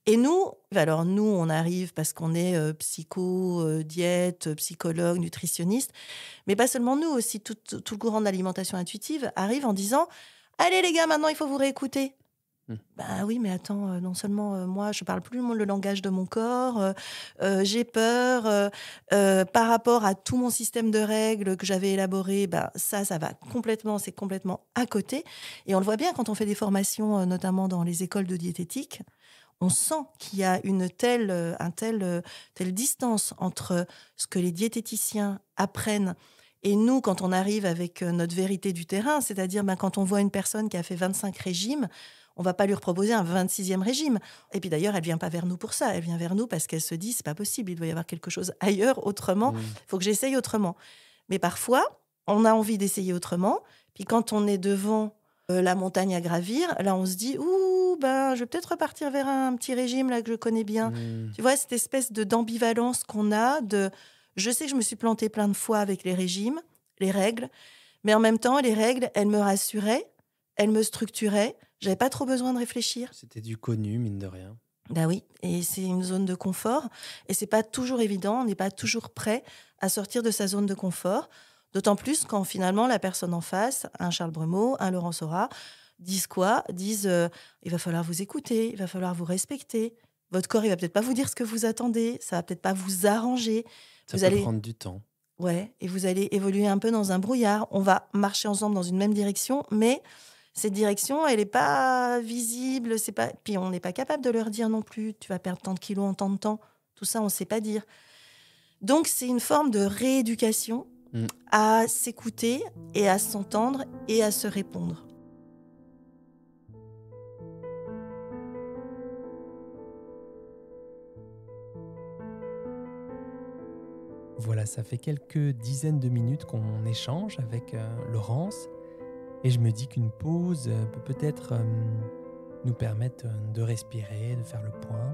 Et nous, alors nous, on arrive parce qu'on est euh, psycho, euh, diète, euh, psychologue, nutritionniste, mais pas seulement nous, aussi tout, le courant de l'alimentation intuitive arrive en disant Allez les gars, maintenant il faut vous réécouter. Ben Bah oui, mais attends, non seulement moi, je parle plus le langage de mon corps, j'ai peur par rapport à tout mon système de règles que j'avais élaboré, bah, ça, ça va complètement, c'est complètement à côté. Et on le voit bien quand on fait des formations, notamment dans les écoles de diététique, on sent qu'il y a une telle, euh, un euh, telle distance entre ce que les diététiciens apprennent et nous, quand on arrive avec euh, notre vérité du terrain, c'est-à-dire ben, quand on voit une personne qui a fait 25 régimes, on va pas lui proposer un 26e régime. Et puis d'ailleurs, elle vient pas vers nous pour ça. Elle vient vers nous parce qu'elle se dit, c'est pas possible, il doit y avoir quelque chose ailleurs, autrement. Il faut que j'essaye autrement. Mais parfois, on a envie d'essayer autrement. Puis quand on est devant euh, la montagne à gravir, là on se dit ouh ben je vais peut-être repartir vers un, petit régime là que je connais bien. Hmm. Tu vois cette espèce de d'ambivalence qu'on a de je sais que je me suis plantée plein de fois avec les régimes, les règles, mais en même temps les règles elles me rassuraient, elles me structuraient, j'avais pas trop besoin de réfléchir. C'était du connu mine de rien. Ben oui, et c'est une zone de confort et c'est pas toujours évident, on n'est pas toujours prêt à sortir de sa zone de confort. D'autant plus quand finalement la personne en face, un Charles Brumeau, un Laurent Sora, disent quoi Disent euh, il va falloir vous écouter, il va falloir vous respecter. Votre corps, il va peut-être pas vous dire ce que vous attendez, ça va peut-être pas vous arranger. Ça vous allez prendre du temps. Ouais, et vous allez évoluer un peu dans un brouillard. On va marcher ensemble dans une même direction, mais cette direction, elle n'est pas visible. C'est pas. Puis on n'est pas capable de leur dire non plus. Tu vas perdre tant de kilos en tant de temps. Tout ça, on ne sait pas dire. Donc c'est une forme de rééducation Mm. à s'écouter et à s'entendre et à se répondre. Voilà, ça fait quelques dizaines de minutes qu'on échange avec euh, Laurence et je me dis qu'une pause peut peut-être euh, nous permettre euh, de respirer, de faire le point,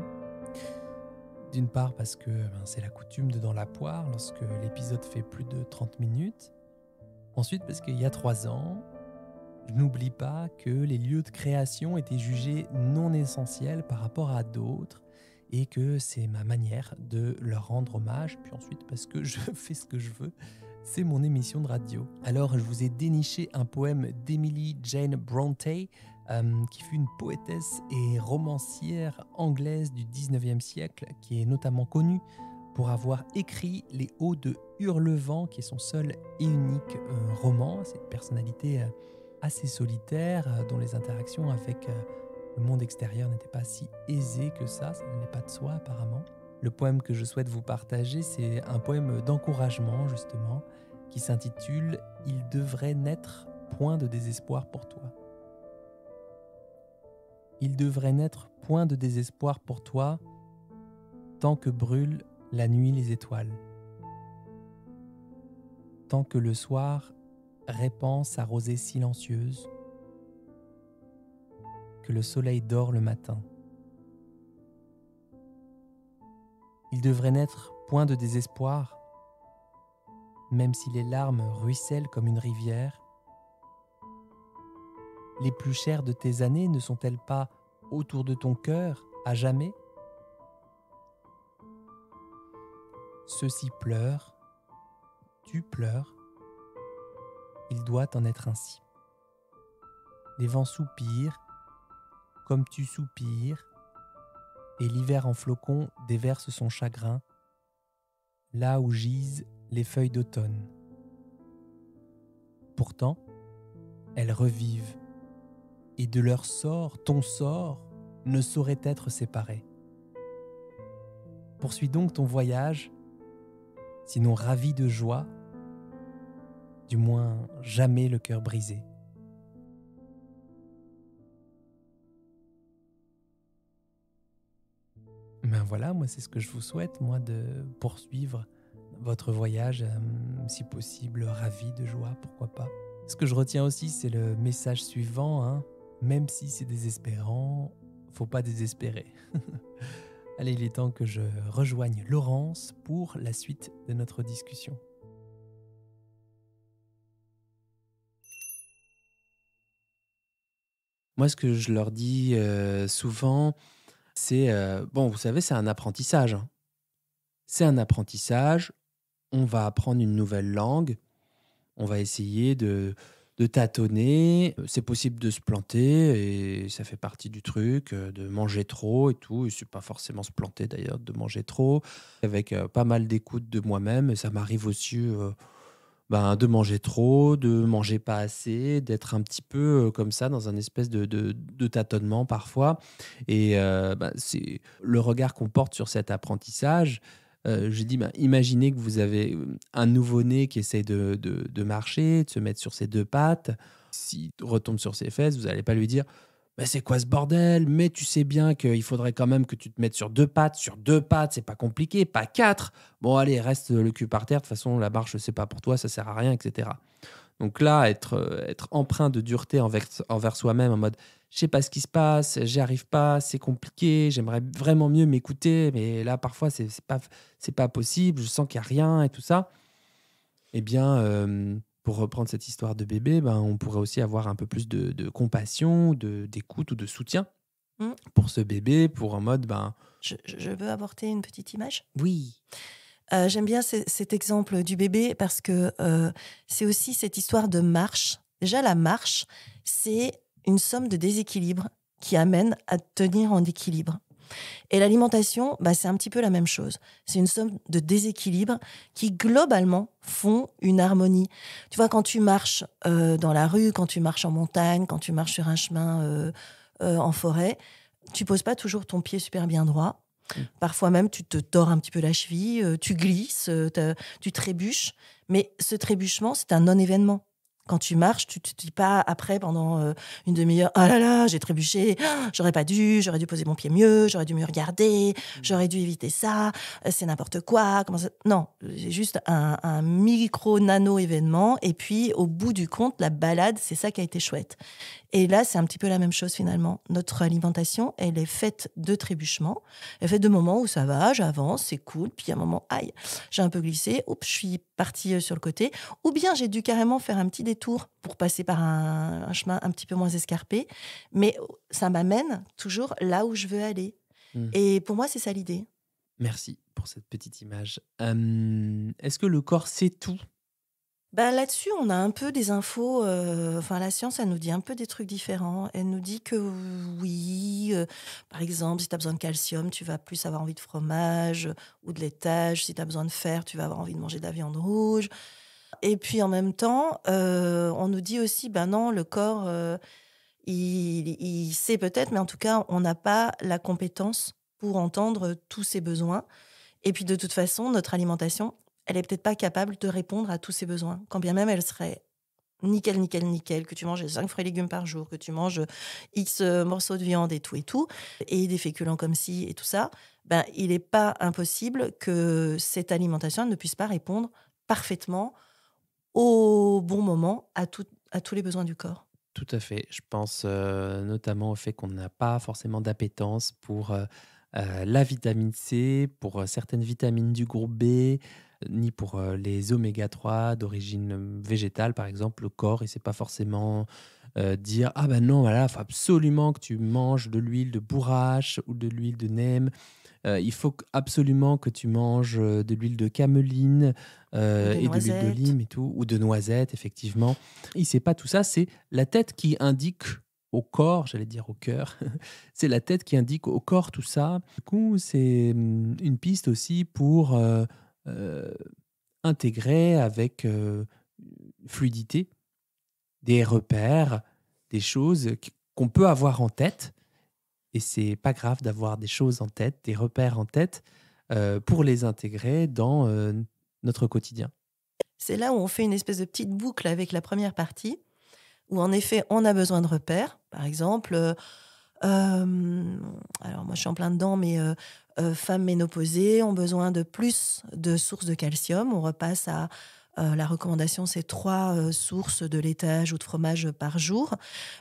d'une part parce que ben, c'est la coutume de Dans la poire lorsque l'épisode fait plus de 30 minutes. Ensuite parce qu'il y a trois ans, je n'oublie pas que les lieux de création étaient jugés non essentiels par rapport à d'autres et que c'est ma manière de leur rendre hommage. Puis ensuite parce que je <laughs> fais ce que je veux. C'est mon émission de radio. Alors je vous ai déniché un poème d'Emily Jane Bronte euh, qui fut une poétesse et romancière anglaise du 19e siècle, qui est notamment connue pour avoir écrit Les Hauts de Hurlevent, qui est son seul et unique euh, roman. Cette personnalité euh, assez solitaire, dont les interactions avec le monde extérieur n'étaient pas si aisées que ça, ça n'est pas de soi apparemment. Le poème que je souhaite vous partager, c'est un poème d'encouragement justement, qui s'intitule Il devrait n'être point de désespoir pour toi il devrait n'être point de désespoir pour toi tant que brûlent la nuit les étoiles, tant que le soir répand sa rosée silencieuse, que le soleil dort le matin. Il devrait n'être point de désespoir, même si les larmes ruissellent comme une rivière, les plus chères de tes années ne sont-elles pas autour de ton cœur à jamais Ceux-ci pleurent, tu pleures, il doit en être ainsi. Les vents soupirent, comme tu soupires, et l'hiver en flocons déverse son chagrin, là où gisent les feuilles d'automne. Pourtant, elles revivent et de leur sort, ton sort, ne saurait être séparé. Poursuis donc ton voyage, sinon ravi de joie, du moins jamais le cœur brisé. Ben voilà, moi c'est ce que je vous souhaite, moi de poursuivre votre voyage, euh, si possible ravi de joie, pourquoi pas. Ce que je retiens aussi, c'est le message suivant, hein, même si c'est désespérant, faut pas désespérer. <laughs> Allez, il est temps que je rejoigne Laurence pour la suite de notre discussion. Moi, ce que je leur dis euh, souvent, c'est, euh, bon, vous savez, c'est un apprentissage. Hein. C'est un apprentissage. On va apprendre une nouvelle langue. On va essayer de, de tâtonner. Euh, c'est possible de se planter et ça fait partie du truc, euh, de manger trop et tout. Je ne suis pas forcément se planter d'ailleurs de manger trop, avec euh, pas mal d'écoute de moi-même. ça m'arrive aussi ben, de manger trop, de manger pas assez, d'être un petit peu comme ça dans un espèce de, de, tâtonnement parfois. Et ben, c'est le regard qu'on porte sur cet apprentissage j'ai dit « imaginez que vous avez euh, un nouveau-né qui essaie de, marcher, de se mettre sur ses deux pattes. S'il retombe sur ses fesses, vous n'allez pas lui dire, mais ben, c'est quoi ce bordel Mais tu sais bien qu'il faudrait quand même que tu te mettes sur deux pattes. Sur deux pattes, c'est pas compliqué, pas quatre. Bon, allez, reste le cul par terre. De toute façon, la marche, c'est pas pour toi, ça sert à rien, etc. Donc là, être, euh, être empreint de dureté envers, soi-même, en mode je sais pas ce qui se passe, j'y arrive pas, c'est compliqué, j'aimerais vraiment mieux m'écouter, mais là, parfois, c'est pas, pas possible, je sens qu'il n'y a rien et tout ça. Eh bien, euh, pour reprendre cette histoire de bébé, ben, on pourrait aussi avoir un peu plus de, de compassion, d'écoute ou de soutien mmh. pour ce bébé, pour en mode. Ben, je, je veux apporter une petite image Oui. Euh, j'aime bien cet exemple du bébé parce que euh, c'est aussi cette histoire de marche. Déjà, la marche, c'est une somme de déséquilibre qui amène à tenir en équilibre. Et l'alimentation, bah, c'est un petit peu la même chose. C'est une somme de déséquilibre qui, globalement, font une harmonie. Tu vois, quand tu marches euh, dans la rue, quand tu marches en montagne, quand tu marches sur un chemin en forêt, tu poses pas toujours ton pied super bien droit. Mm. Parfois même, tu te tords un petit peu la cheville, euh, tu glisses, euh, tu trébuches. Mais ce trébuchement, c'est un non-événement. Quand tu marches, tu te dis pas après pendant euh, une demi-heure Ah là là, j'ai trébuché, ah, j'aurais pas dû, j'aurais dû poser mon pied mieux, j'aurais dû mieux regarder, mm. j'aurais dû éviter ça, c'est n'importe quoi. Comment Non, c'est juste un micro-nano événement. Et puis, au bout du compte, la balade, c'est ça qui a été chouette. Et là, c'est un petit peu la même chose finalement. Notre alimentation, elle est faite de trébuchements, elle est faite de moments où ça va, j'avance, c'est cool, puis à un moment, aïe, j'ai un peu glissé, oups, je suis partie euh, sur le côté, ou bien j'ai dû carrément faire un petit détour pour passer par un, chemin un petit peu moins escarpé, mais ça m'amène toujours là où je veux aller. Hmm. Et pour moi, c'est ça l'idée. Merci pour cette petite image. Est-ce que le corps sait tout ben Là-dessus, on a un peu des infos. Euh, enfin, la science, elle nous dit un peu des trucs différents. Elle nous dit que oui, euh, par exemple, si tu as besoin de calcium, tu vas plus avoir envie de fromage ou de laitage. Si tu as besoin de fer, tu vas avoir envie de manger de la viande rouge. Et puis en même temps, euh, on nous dit aussi, ben non, le corps, il, il sait peut-être, mais en tout cas, on n'a pas la compétence pour entendre tous ses besoins. Et puis de toute façon, notre alimentation, elle est peut-être pas capable de répondre à tous ses besoins. Quand bien même elle serait nickel, nickel, nickel, que tu manges 5 fruits et légumes par jour, que tu manges euh, X euh, morceaux de viande et tout et tout, et des féculents comme ci et tout ça, ben, il n'est pas impossible que cette alimentation ne puisse pas répondre parfaitement au bon moment à, tout, à tous les besoins du corps. Tout à fait. Je pense euh, notamment au fait qu'on n'a pas forcément d'appétence pour la vitamine C, pour certaines vitamines du groupe B, ni pour euh, les oméga 3 d'origine euh, végétale, par exemple, le corps, il ne sait pas forcément euh, dire Ah ben non, voilà, faut absolument que tu manges de l'huile de bourrache ou de l'huile de neem. il faut absolument que tu manges de l'huile de cameline et de l'huile de lime et tout, ou de noisette, effectivement. Il ne sait pas tout ça, c'est la tête qui indique au corps, j'allais dire au cœur, <laughs> c'est la tête qui indique au corps tout ça. Du coup, c'est hum, une piste aussi pour euh, intégrer avec euh, fluidité des repères, des choses qu'on peut avoir en tête. Et c'est pas grave d'avoir des choses en tête, des repères en tête, euh, pour les intégrer dans notre quotidien. C'est là où on fait une espèce de petite boucle avec la première partie, où en effet on a besoin de repères. Par exemple, euh, alors moi je suis en plein dedans, mais euh, euh, femmes ménopausées ont besoin de plus de sources de calcium. On repasse à la recommandation, c'est trois sources de laitage ou de fromage par jour.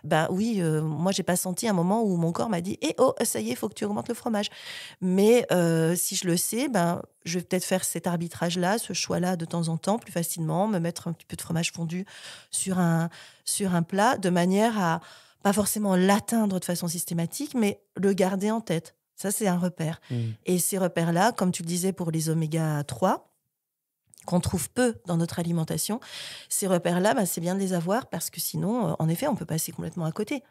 Ben oui, moi, j'ai pas senti un moment où mon corps m'a dit Eh oh, ça y est, faut que tu augmentes le fromage. Mais si je le sais, ben, je vais peut-être faire cet arbitrage-là, ce choix-là de temps en temps, plus facilement, me mettre un petit peu de fromage fondu sur un, sur un plat, de manière à pas forcément l'atteindre de façon systématique, mais le garder en tête. Ça, c'est un repère. Mm. Et ces repères-là, comme tu le disais pour les oméga 3, qu'on trouve peu dans notre alimentation, ces repères-là, bah, c'est bien de les avoir parce que sinon, euh, en effet, on peut passer complètement à côté.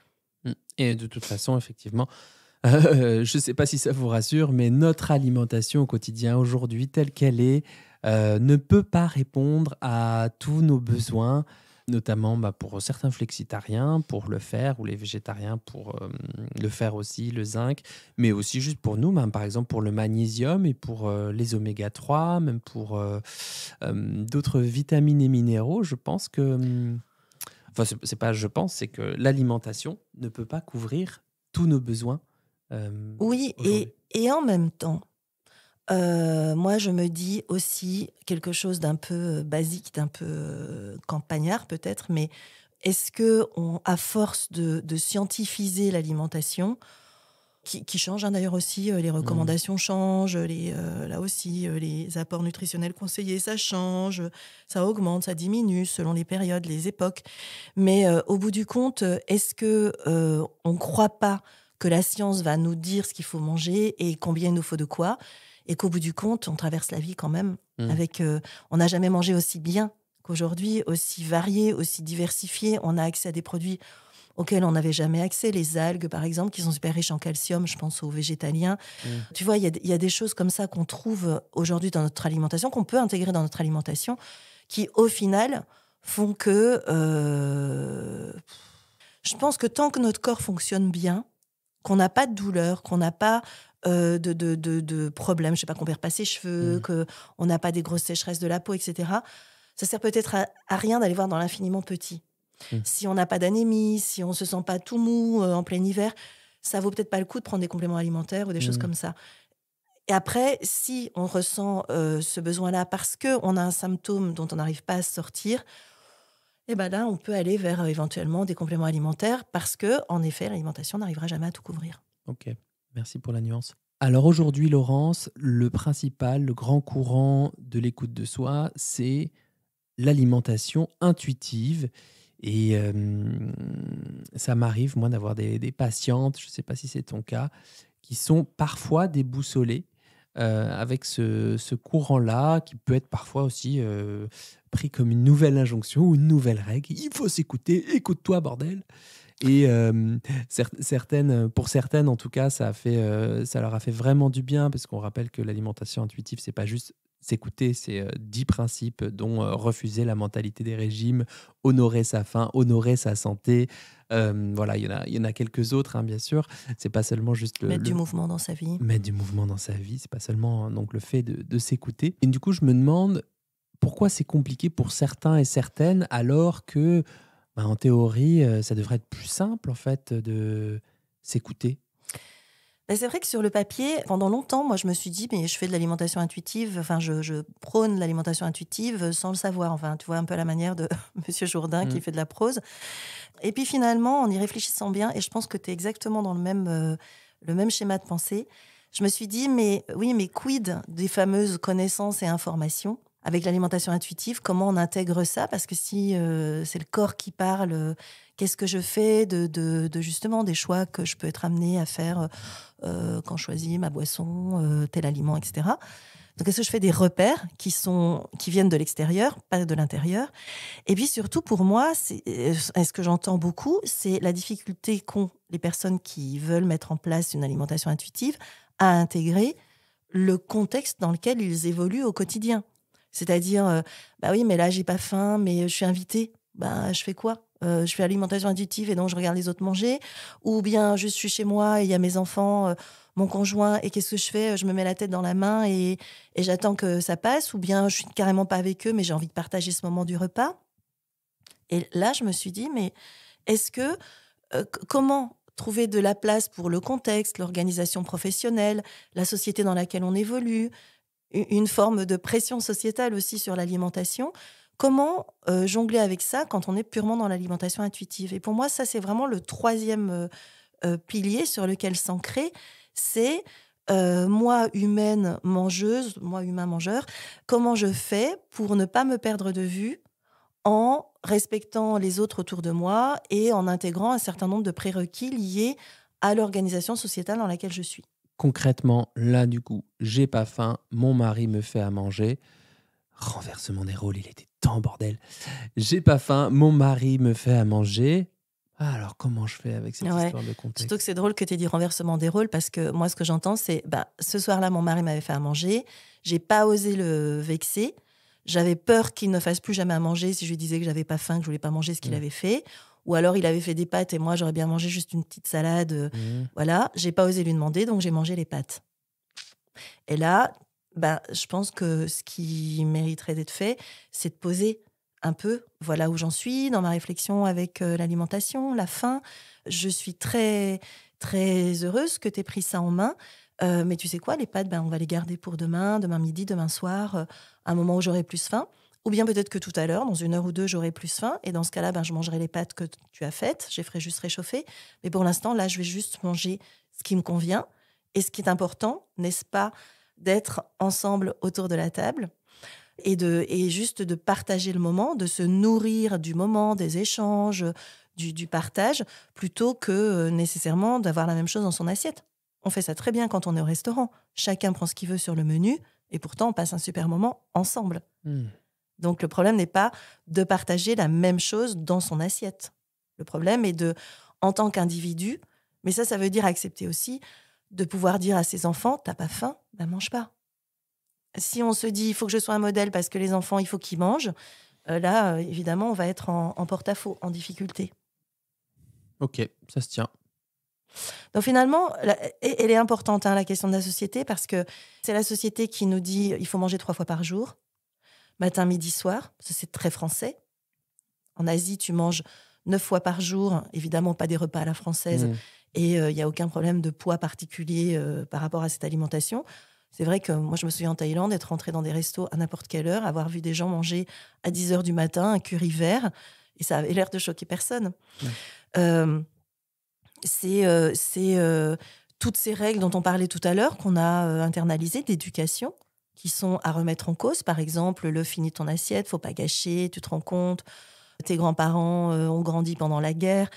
Mm. Et de toute façon, effectivement, <laughs> je ne sais pas si ça vous rassure, mais notre alimentation au quotidien aujourd'hui, telle qu'elle est, euh, ne peut pas répondre à tous nos besoins notamment bah, pour certains flexitariens, pour le fer, ou les végétariens pour euh, le fer aussi, le zinc, mais aussi juste pour nous, même par exemple pour le magnésium et pour euh, les oméga 3, même pour euh, d'autres vitamines et minéraux, je pense que... Hum, enfin, c'est pas je pense, c'est que l'alimentation ne peut pas couvrir tous nos besoins. oui, et en même temps, euh, moi, je me dis aussi quelque chose d'un peu euh, basique, d'un peu euh, campagnard peut-être, mais est-ce que, on, à force de, de scientifiser l'alimentation, qui, change hein, d'ailleurs aussi, les mmh. recommandations changent, là aussi, les apports nutritionnels conseillés, ça change, ça augmente, ça diminue selon les périodes, les époques. Mais au bout du compte, est-ce que on ne croit pas que la science va nous dire ce qu'il faut manger et combien il nous faut de quoi et qu'au bout du compte, on traverse la vie quand même. Mm. Avec, euh, on n'a jamais mangé aussi bien qu'aujourd'hui, aussi varié, aussi diversifié. On a accès à des produits auxquels on n'avait jamais accès. Les algues, par exemple, qui sont super riches en calcium, je pense aux végétaliens. Mm. Tu vois, il y, a des choses comme ça qu'on trouve aujourd'hui dans notre alimentation, qu'on peut intégrer dans notre alimentation, qui, au final, font que... Euh, je pense que tant que notre corps fonctionne bien, qu'on n'a pas de douleur, qu'on n'a pas euh, de, de, de, de je sais pas, qu'on perd pas ses cheveux, mm. qu'on n'a pas des grosses sécheresses de la peau, etc. Ça sert peut-être à, rien d'aller voir dans l'infiniment petit. Mm. Si on n'a pas d'anémie, si on se sent pas tout mou euh, en plein hiver, ça vaut peut-être pas le coup de prendre des compléments alimentaires ou des choses mm. comme ça. Et après, si on ressent euh, ce besoin-là parce qu'on a un symptôme dont on n'arrive pas à sortir, et eh ben là, on peut aller vers euh, éventuellement des compléments alimentaires parce que, en effet, l'alimentation n'arrivera jamais à tout couvrir. Ok, merci pour la nuance. Alors aujourd'hui, Laurence, le principal, le grand courant de l'écoute de soi, c'est l'alimentation intuitive. Et euh, ça m'arrive, moi, d'avoir des, des, patientes, je ne sais pas si c'est ton cas, qui sont parfois déboussolées euh, avec ce, courant-là qui peut être parfois aussi euh, pris comme une nouvelle injonction ou une nouvelle règle. Il faut s'écouter, écoute-toi, bordel. Et euh, certaines, pour certaines, en tout cas, ça, a fait, ça leur a fait vraiment du bien parce qu'on rappelle que l'alimentation intuitive, c'est pas juste s'écouter c'est euh, dix principes dont euh, refuser la mentalité des régimes, honorer sa faim, honorer sa santé. voilà, il y, en a, il y en a quelques autres, hein, bien sûr. C'est pas seulement juste mettre du mouvement dans sa vie. Mettre du mouvement dans sa vie, c'est pas seulement hein, donc le fait de, s'écouter. Et du coup, je me demande pourquoi c'est compliqué pour certains et certaines alors que bah, en théorie, euh, ça devrait être plus simple en fait de s'écouter bah, c'est vrai que sur le papier, pendant longtemps, moi, je me suis dit, mais je fais de l'alimentation intuitive, enfin, je, prône l'alimentation intuitive sans le savoir. Enfin, tu vois, un peu la manière de <laughs> Monsieur Jourdain qui mm. fait de la prose. Et puis finalement, en y réfléchissant bien, et je pense que tu es exactement dans le même, euh, le même schéma de pensée, je me suis dit, mais oui, mais quid des fameuses connaissances et informations avec l'alimentation intuitive, comment on intègre ça Parce que si euh, c'est le corps qui parle, euh, qu'est-ce que je fais de, justement des choix que je peux être amenée à faire euh, quand je choisis ma boisson, tel aliment, etc. Donc est-ce que je fais des repères qui sont qui viennent de l'extérieur, pas de l'intérieur Et puis surtout pour moi, c'est ce que j'entends beaucoup, c'est la difficulté qu'ont les personnes qui veulent mettre en place une alimentation intuitive à intégrer le contexte dans lequel ils évoluent au quotidien. C'est-à-dire, euh, bah oui, mais là, j'ai pas faim, mais euh, je suis invitée. Bah, je fais quoi euh, Je fais alimentation intuitive et donc je regarde les autres manger. Ou bien, je suis chez moi et il y a mes enfants, mon conjoint, et qu'est-ce que je fais Je me mets la tête dans la main et, et j'attends que ça passe. Ou bien, je suis carrément pas avec eux, mais j'ai envie de partager ce moment du repas. Et là, je me suis dit, mais est-ce que. comment trouver de la place pour le contexte, l'organisation professionnelle, la société dans laquelle on évolue, une forme de pression sociétale aussi sur l'alimentation. Comment euh, jongler avec ça quand on est purement dans l'alimentation intuitive Et pour moi, ça, c'est vraiment le troisième euh, euh, pilier sur lequel s'ancrer. C'est moi, humaine mangeuse, moi, humain mangeur, comment je fais pour ne pas me perdre de vue en respectant les autres autour de moi et en intégrant un certain nombre de prérequis liés à l'organisation sociétale dans laquelle je suis. Concrètement, là, du coup, j'ai pas faim, mon mari me fait à manger. Renversement des rôles, il était temps, bordel. J'ai pas faim, mon mari me fait à manger. Ah, alors, comment je fais avec cette histoire de contexte Surtout que c'est drôle que tu aies dit renversement des rôles parce que moi, ce que j'entends, c'est bah, ce soir-là, mon mari m'avait fait à manger. J'ai pas osé le vexer. J'avais peur qu'il ne fasse plus jamais à manger si je lui disais que j'avais pas faim, que je voulais pas manger ce qu'il mm. avait fait ou alors il avait fait des pâtes et moi j'aurais bien mangé juste une petite salade. Euh, mmh. Voilà, j'ai pas osé lui demander, donc j'ai mangé les pâtes. Et là, bah, je pense que ce qui mériterait d'être fait, c'est de poser un peu, voilà où j'en suis dans ma réflexion avec euh, l'alimentation, la faim. Je suis très, très heureuse que tu aies pris ça en main. Euh, mais tu sais quoi, les pâtes, ben, on va les garder pour demain, demain midi, demain soir, un moment où j'aurai plus faim. Ou bien peut-être que tout à l'heure, dans une heure ou deux, j'aurai plus faim. Et dans ce cas-là, ben, je mangerai les pâtes que tu as faites. Je les ferai juste réchauffer. Mais pour l'instant, là, je vais juste manger ce qui me convient. Et ce qui est important, n'est-ce pas, d'être ensemble autour de la table et, de, et juste de partager le moment, de se nourrir du moment, des échanges, du, du partage, plutôt que euh, nécessairement d'avoir la même chose dans son assiette. On fait ça très bien quand on est au restaurant. Chacun prend ce qu'il veut sur le menu et pourtant on passe un super moment ensemble. Hmm. Donc le problème n'est pas de partager la même chose dans son assiette. Le problème est de, en tant qu'individu, mais ça, ça veut dire accepter aussi de pouvoir dire à ses enfants, t'as pas faim, ben mange pas. Si on se dit, il faut que je sois un modèle parce que les enfants, il faut qu'ils mangent, euh, là, euh, évidemment, on va être en, porte-à-faux, en difficulté. Ok, ça se tient. Donc finalement, elle est importante, hein, la question de la société, parce que c'est la société qui nous dit, il faut manger trois fois par jour, matin, midi, soir. C'est très français. En Asie, tu manges neuf fois par jour, évidemment pas des repas à la française, mm. et il euh, n'y a aucun problème de poids particulier euh, par rapport à cette alimentation. C'est vrai que moi, je me souviens en Thaïlande, être rentrée dans des restos à n'importe quelle heure, avoir vu des gens manger à 10 heures du matin un curry vert, et ça avait l'air de choquer personne. Mm. Euh, c'est toutes ces règles dont on parlait tout à l'heure qu'on a internalisées d'éducation qui sont à remettre en cause. Par exemple, le fini ton assiette, faut pas gâcher, tu te rends compte, tes grands-parents euh, ont grandi pendant la guerre.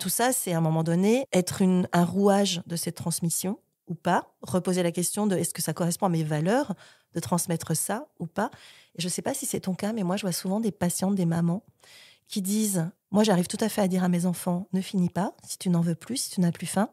tout ça, c'est à un moment donné être un rouage de cette transmission ou pas, reposer la question de est-ce que ça correspond à mes valeurs de transmettre ça ou pas. je ne sais pas si c'est ton cas, mais moi, je vois souvent des patientes, des mamans qui disent, moi, j'arrive tout à fait à dire à mes enfants, ne finis pas, si tu n'en veux plus, si tu n'as plus faim,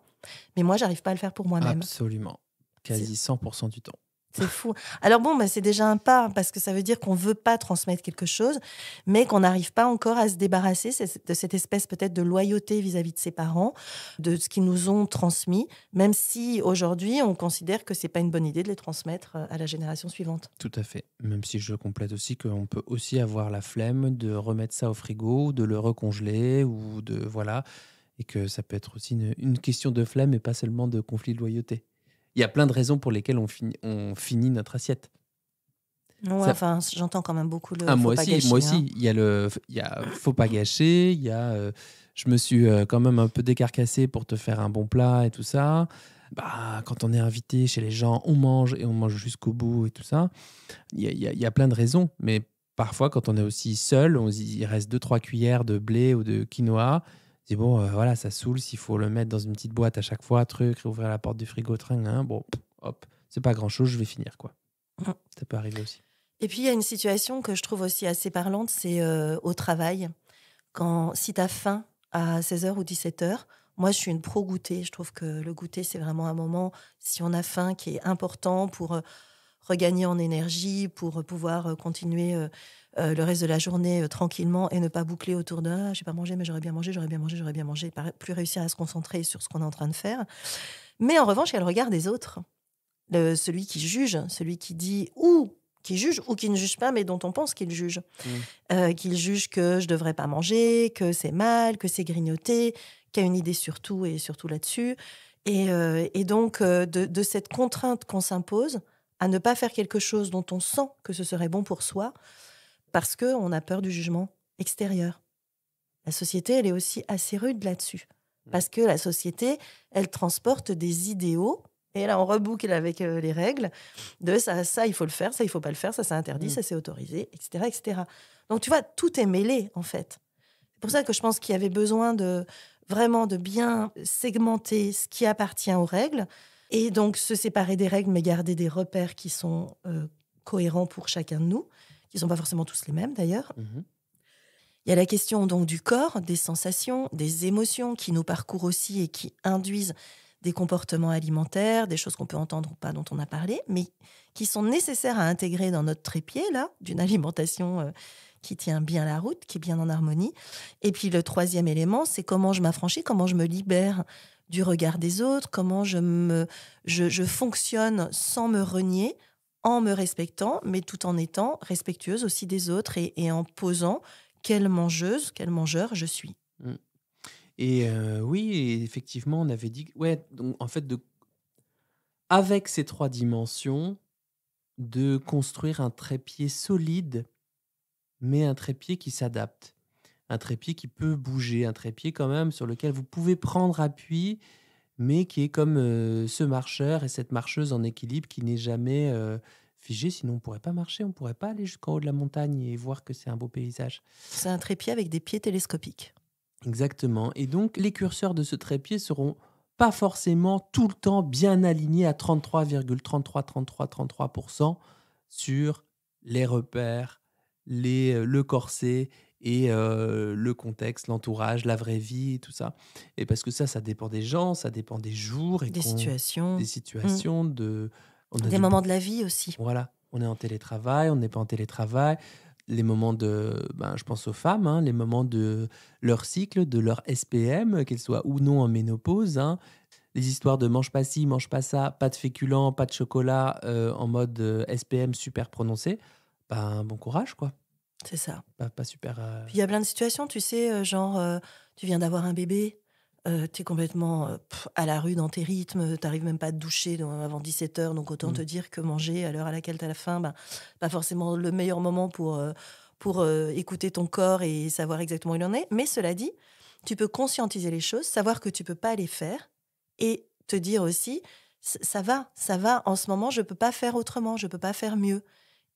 mais moi, j'arrive pas à le faire pour moi-même. Absolument, quasi 100% du temps. C'est fou. Alors bon, bah, c'est déjà un pas, hein, parce que ça veut dire qu'on ne veut pas transmettre quelque chose, mais qu'on n'arrive pas encore à se débarrasser de cette espèce peut-être de loyauté vis-à-vis de ses parents, de ce qu'ils nous ont transmis, même si aujourd'hui on considère que ce n'est pas une bonne idée de les transmettre euh, à la génération suivante. Tout à fait. Même si je complète aussi qu'on peut aussi avoir la flemme de remettre ça au frigo, de le recongeler, ou de... Voilà. Et que ça peut être aussi une question de flemme et pas seulement de conflit de loyauté il y a plein de raisons pour lesquelles on, finit, on finit notre assiette. enfin, j'entends quand même beaucoup le. Ah, moi aussi, moi hein. aussi. Il y a le, il y a faut pas gâcher. Il y a, euh, je me suis euh, quand même un peu décarcassé pour te faire un bon plat et tout ça. Bah, quand on est invité chez les gens, on mange et on mange jusqu'au bout et tout ça. Il y, a, y a, plein de raisons, mais parfois quand on est aussi seul, on, il reste deux trois cuillères de blé ou de quinoa c'est bon, euh, voilà, ça saoule s'il faut le mettre dans une petite boîte à chaque fois, truc, ouvrir la porte du frigo, train, hein, bon, hop, c'est pas grand chose, je vais finir quoi. Mm. Ça peut arriver aussi. Et puis il y a une situation que je trouve aussi assez parlante, c'est euh, au travail. Quand si tu as faim à 16h ou 17h, moi je suis une pro goûter, je trouve que le goûter c'est vraiment un moment si on a faim qui est important pour euh, regagner en énergie, pour pouvoir continuer euh, le reste de la journée euh, tranquillement et ne pas boucler autour de je ah, j'ai pas mangé, mais j'aurais bien mangé, j'aurais bien mangé, j'aurais bien mangé, plus réussir à se concentrer sur ce qu'on est en train de faire. Mais en revanche, il y a le regard des autres. celui qui juge, celui qui dit ou qui juge ou qui ne juge pas, mais dont on pense qu'il juge. Mm. Euh, qu'il juge que je devrais pas manger, que c'est mal, que c'est grignoté, qui a une idée sur tout et surtout là-dessus. Et, donc, de, cette contrainte qu'on s'impose à ne pas faire quelque chose dont on sent que ce serait bon pour soi, parce qu'on a peur du jugement extérieur. La société, elle est aussi assez rude là-dessus, mm. parce que la société, elle transporte des idéaux, et là on reboucle avec euh, les règles, de ça, ça il faut le faire, ça il faut pas le faire, ça c'est interdit, mm. ça c'est autorisé, etc., etc. Donc tu vois, tout est mêlé en fait. C'est pour ça que je pense qu'il y avait besoin de vraiment de bien segmenter ce qui appartient aux règles, et donc se séparer des règles, mais garder des repères qui sont euh, cohérents pour chacun de nous qui ne sont pas forcément tous les mêmes d'ailleurs. Mhm. Il y a la question donc du corps, des sensations, des émotions qui nous parcourent aussi et qui induisent des comportements alimentaires, des choses qu'on peut entendre ou pas dont on a parlé, mais qui sont nécessaires à intégrer dans notre trépied, là, d'une <laughs> alimentation euh, qui tient bien la route, qui est bien en harmonie. Et puis le troisième élément, c'est comment je m'affranchis, comment je me libère du regard des autres, comment je fonctionne sans me renier, en me respectant, mais tout en étant respectueuse aussi des autres et, en posant quelle mangeuse, quel mangeur je suis. Mm. Et euh, oui, effectivement, on avait dit, ouais, donc, en fait, de, avec ces trois dimensions, de construire un trépied solide, mais un trépied qui s'adapte, un trépied qui peut bouger, un trépied quand même sur lequel vous pouvez prendre appui mais qui est comme euh, ce marcheur et cette marcheuse en équilibre qui n'est jamais euh, figé, sinon on ne pourrait pas marcher, on ne pourrait pas aller jusqu'en haut de la montagne et voir que c'est un beau paysage. C'est un trépied avec des pieds télescopiques. Exactement. Et donc les curseurs de ce trépied seront pas forcément tout le temps bien alignés à 33,33 33 33 sur les repères, les, euh, le corset et le contexte, l'entourage, la vraie vie, tout ça. Et parce que ça, ça dépend des gens, ça dépend des jours. Et des situations. Des situations, mmh. de, des moments de la vie aussi. Voilà, on est en télétravail, on n'est pas en télétravail. Les moments de, ben, je pense aux femmes, hein, les moments de leur cycle, de leur SPM, qu'elles soient ou non en ménopause. Hein. les histoires de mange pas ci, mange pas ça, pas de féculents, pas de chocolat en mode SPM super prononcé. Ben, bon courage, quoi. C'est ça. Pas, super. Euh, il y a plein de situations, tu sais, euh, genre, euh, tu viens d'avoir un bébé, tu es complètement à la rue dans tes rythmes, t'arrives même pas à te doucher avant 17h, donc autant te mm. dire que manger à l'heure à laquelle tu as la faim, bah, pas forcément le meilleur moment pour, pour écouter ton corps et savoir exactement où il en est. Mais cela dit, tu peux conscientiser les choses, savoir que tu peux pas les faire et te dire aussi, ça va, ça va, en ce moment, je peux pas faire autrement, je peux pas faire mieux.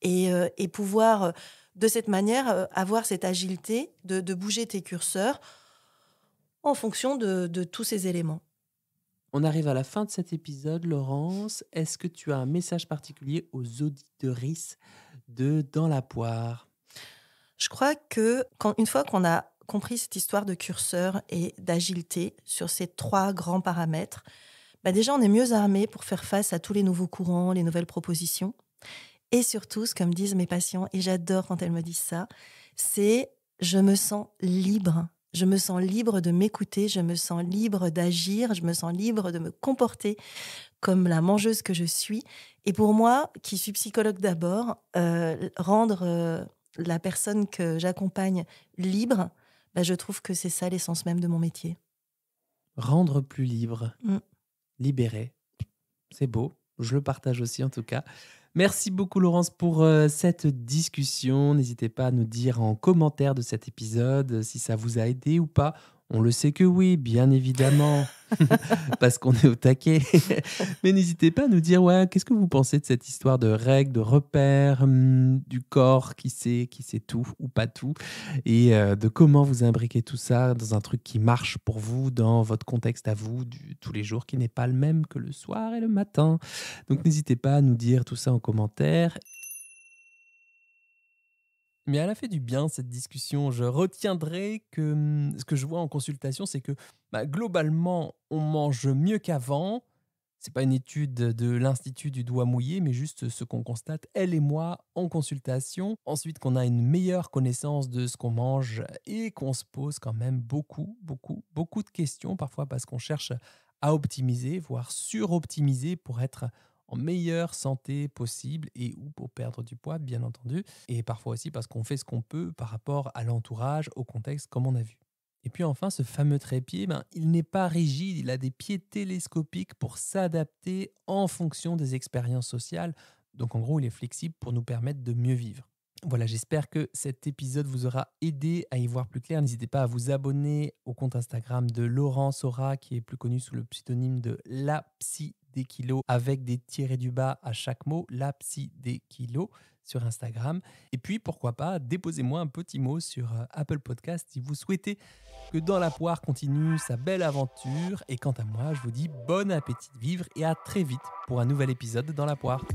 Et, et pouvoir de cette manière, euh, avoir cette agilité de, bouger tes curseurs en fonction de, tous ces éléments. On arrive à la fin de cet épisode, Laurence. Est-ce que tu as un message particulier aux auditeurs de Dans la poire Je crois que une fois qu'on a compris cette histoire de curseurs et d'agilité sur ces trois grands paramètres, bah déjà on est mieux armé pour faire face à tous les nouveaux courants, les nouvelles propositions. Et surtout, ce que me disent mes patients, et j'adore quand elles me disent ça, c'est je me sens libre. Je me sens libre de m'écouter, je me sens libre d'agir, je me sens libre de me comporter comme la mangeuse que je suis. Et pour moi, qui suis psychologue d'abord, euh, rendre euh, la personne que j'accompagne libre, bah, je trouve que c'est ça l'essence même de mon métier. Rendre plus libre, mm. libérer, c'est beau. Je le partage aussi en tout cas. Merci beaucoup Laurence pour euh, cette discussion. N'hésitez pas à nous dire en commentaire de cet épisode euh, si ça vous a aidé ou pas. On le sait que oui, bien évidemment, <laughs> parce qu'on est au taquet. <laughs> Mais n'hésitez pas à nous dire, ouais, qu'est-ce que vous pensez de cette histoire de règles, de repères, hmm, du corps, qui sait, qui sait tout ou pas tout, et euh, de comment vous imbriquez tout ça dans un truc qui marche pour vous, dans votre contexte à vous, tous les jours, qui n'est pas le même que le soir et le matin. Donc n'hésitez pas à nous dire tout ça en commentaire. Mais elle a fait du bien cette discussion. Je retiendrai que mmh, ce que je vois en consultation, c'est que bah, globalement, on mange mieux qu'avant. Ce n'est pas une étude de l'Institut du doigt mouillé, mais juste ce qu'on constate, elle et moi, en consultation. Ensuite, qu'on a une meilleure connaissance de ce qu'on mange et qu'on se pose quand même beaucoup, beaucoup, beaucoup de questions, parfois parce qu'on cherche à optimiser, voire suroptimiser pour être meilleure santé possible et ou pour perdre du poids, bien entendu. Et parfois aussi parce qu'on fait ce qu'on peut par rapport à l'entourage, au contexte, comme on a vu. Et puis enfin, ce fameux trépied, ben, il n'est pas rigide, il a des pieds télescopiques pour s'adapter en fonction des expériences sociales. Donc en gros, il est flexible pour nous permettre de mieux vivre. Voilà, j'espère que cet épisode vous aura aidé à y voir plus clair. N'hésitez pas à vous abonner au compte Instagram de Laurence Aura, qui est plus connu sous le pseudonyme de La Psy des kilos avec des tirés du bas à chaque mot, la psy des kilos sur Instagram. Et puis, pourquoi pas, déposez-moi un petit mot sur euh, Apple Podcast si vous souhaitez que Dans la poire continue sa belle aventure. Et quant à moi, je vous dis bon appétit de vivre et à très vite pour un nouvel épisode Dans la poire.